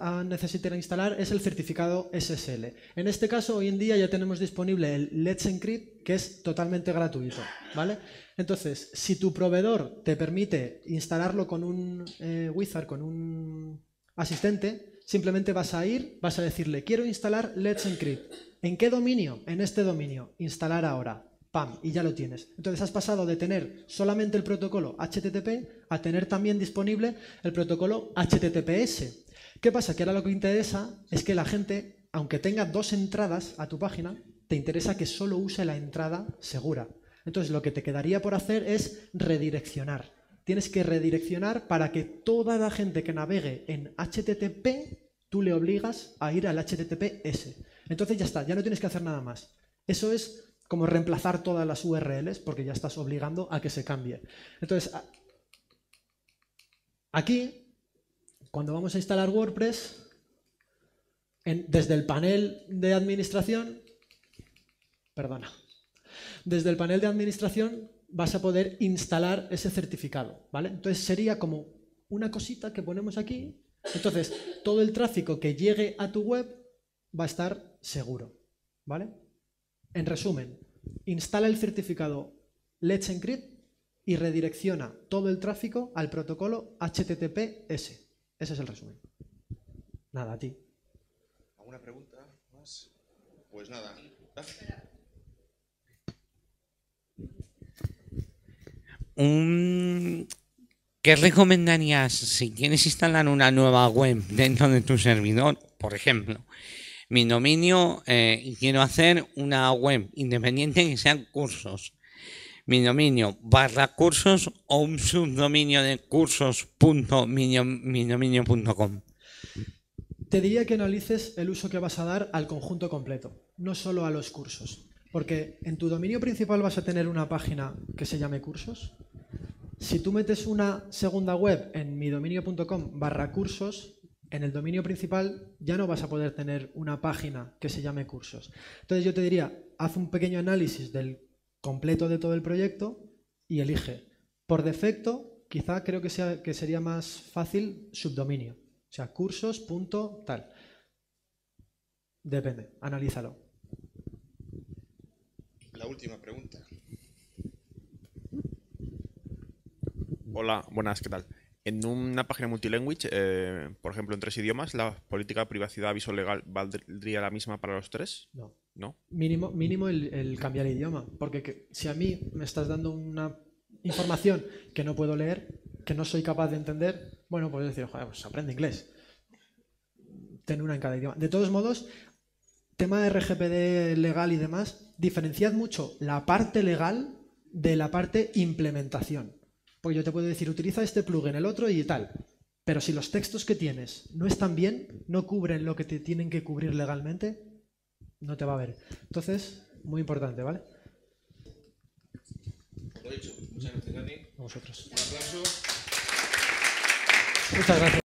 instalar es el certificado SSL. En este caso, hoy en día ya tenemos disponible el Let's Encrypt, que es totalmente gratuito. ¿vale? Entonces, si tu proveedor te permite instalarlo con un eh, wizard, con un asistente, simplemente vas a ir, vas a decirle, quiero instalar Let's Encrypt. ¿En qué dominio? En este dominio. Instalar ahora pam, y ya lo tienes. Entonces has pasado de tener solamente el protocolo HTTP a tener también disponible el protocolo HTTPS. ¿Qué pasa? Que ahora lo que interesa es que la gente, aunque tenga dos entradas a tu página, te interesa que solo use la entrada segura. Entonces lo que te quedaría por hacer es redireccionar. Tienes que redireccionar para que toda la gente que navegue en HTTP, tú le obligas a ir al HTTPS. Entonces ya está, ya no tienes que hacer nada más. Eso es como reemplazar todas las URLs porque ya estás obligando a que se cambie. Entonces, aquí, cuando vamos a instalar WordPress, desde el panel de administración, perdona, desde el panel de administración vas a poder instalar ese certificado, ¿vale? Entonces sería como una cosita que ponemos aquí. Entonces, todo el tráfico que llegue a tu web va a estar seguro, ¿vale? En resumen, instala el certificado Let's Encrypt y redirecciona todo el tráfico al protocolo HTTPS. Ese es el resumen. Nada, a ti. ¿Alguna pregunta más? Pues nada. ¿Qué recomendarías si quieres instalar una nueva web dentro de tu servidor, por ejemplo? mi dominio, eh, quiero hacer una web independiente que sean cursos. Mi dominio barra cursos o un subdominio de cursos.minominio.com. Te diría que analices el uso que vas a dar al conjunto completo, no solo a los cursos. Porque en tu dominio principal vas a tener una página que se llame cursos. Si tú metes una segunda web en mi dominio.com barra cursos, en el dominio principal ya no vas a poder tener una página que se llame cursos. Entonces yo te diría, haz un pequeño análisis del completo de todo el proyecto y elige. Por defecto, quizá creo que, sea, que sería más fácil subdominio. O sea, cursos, tal. Depende, analízalo. La última pregunta. Hola, buenas, ¿qué tal? En una página multilingüe, eh, por ejemplo, en tres idiomas, ¿la política de privacidad aviso legal valdría la misma para los tres? No. ¿No? Mínimo, mínimo el, cambiar idioma. Porque si a mí me estás dando una información que no puedo leer, que no soy capaz de entender, bueno, pues decir, joder, pues aprende inglés. Ten una en cada idioma. De todos modos, tema de RGPD legal y demás, diferenciad mucho la parte legal de la parte implementación. Porque yo te puedo decir, utiliza este plugin, el otro y tal. Pero si los textos que tienes no están bien, no cubren lo que te tienen que cubrir legalmente, no te va a ver. Entonces, muy importante, ¿vale? Lo Muchas gracias, ti. A vosotros. Un aplauso. Muchas gracias.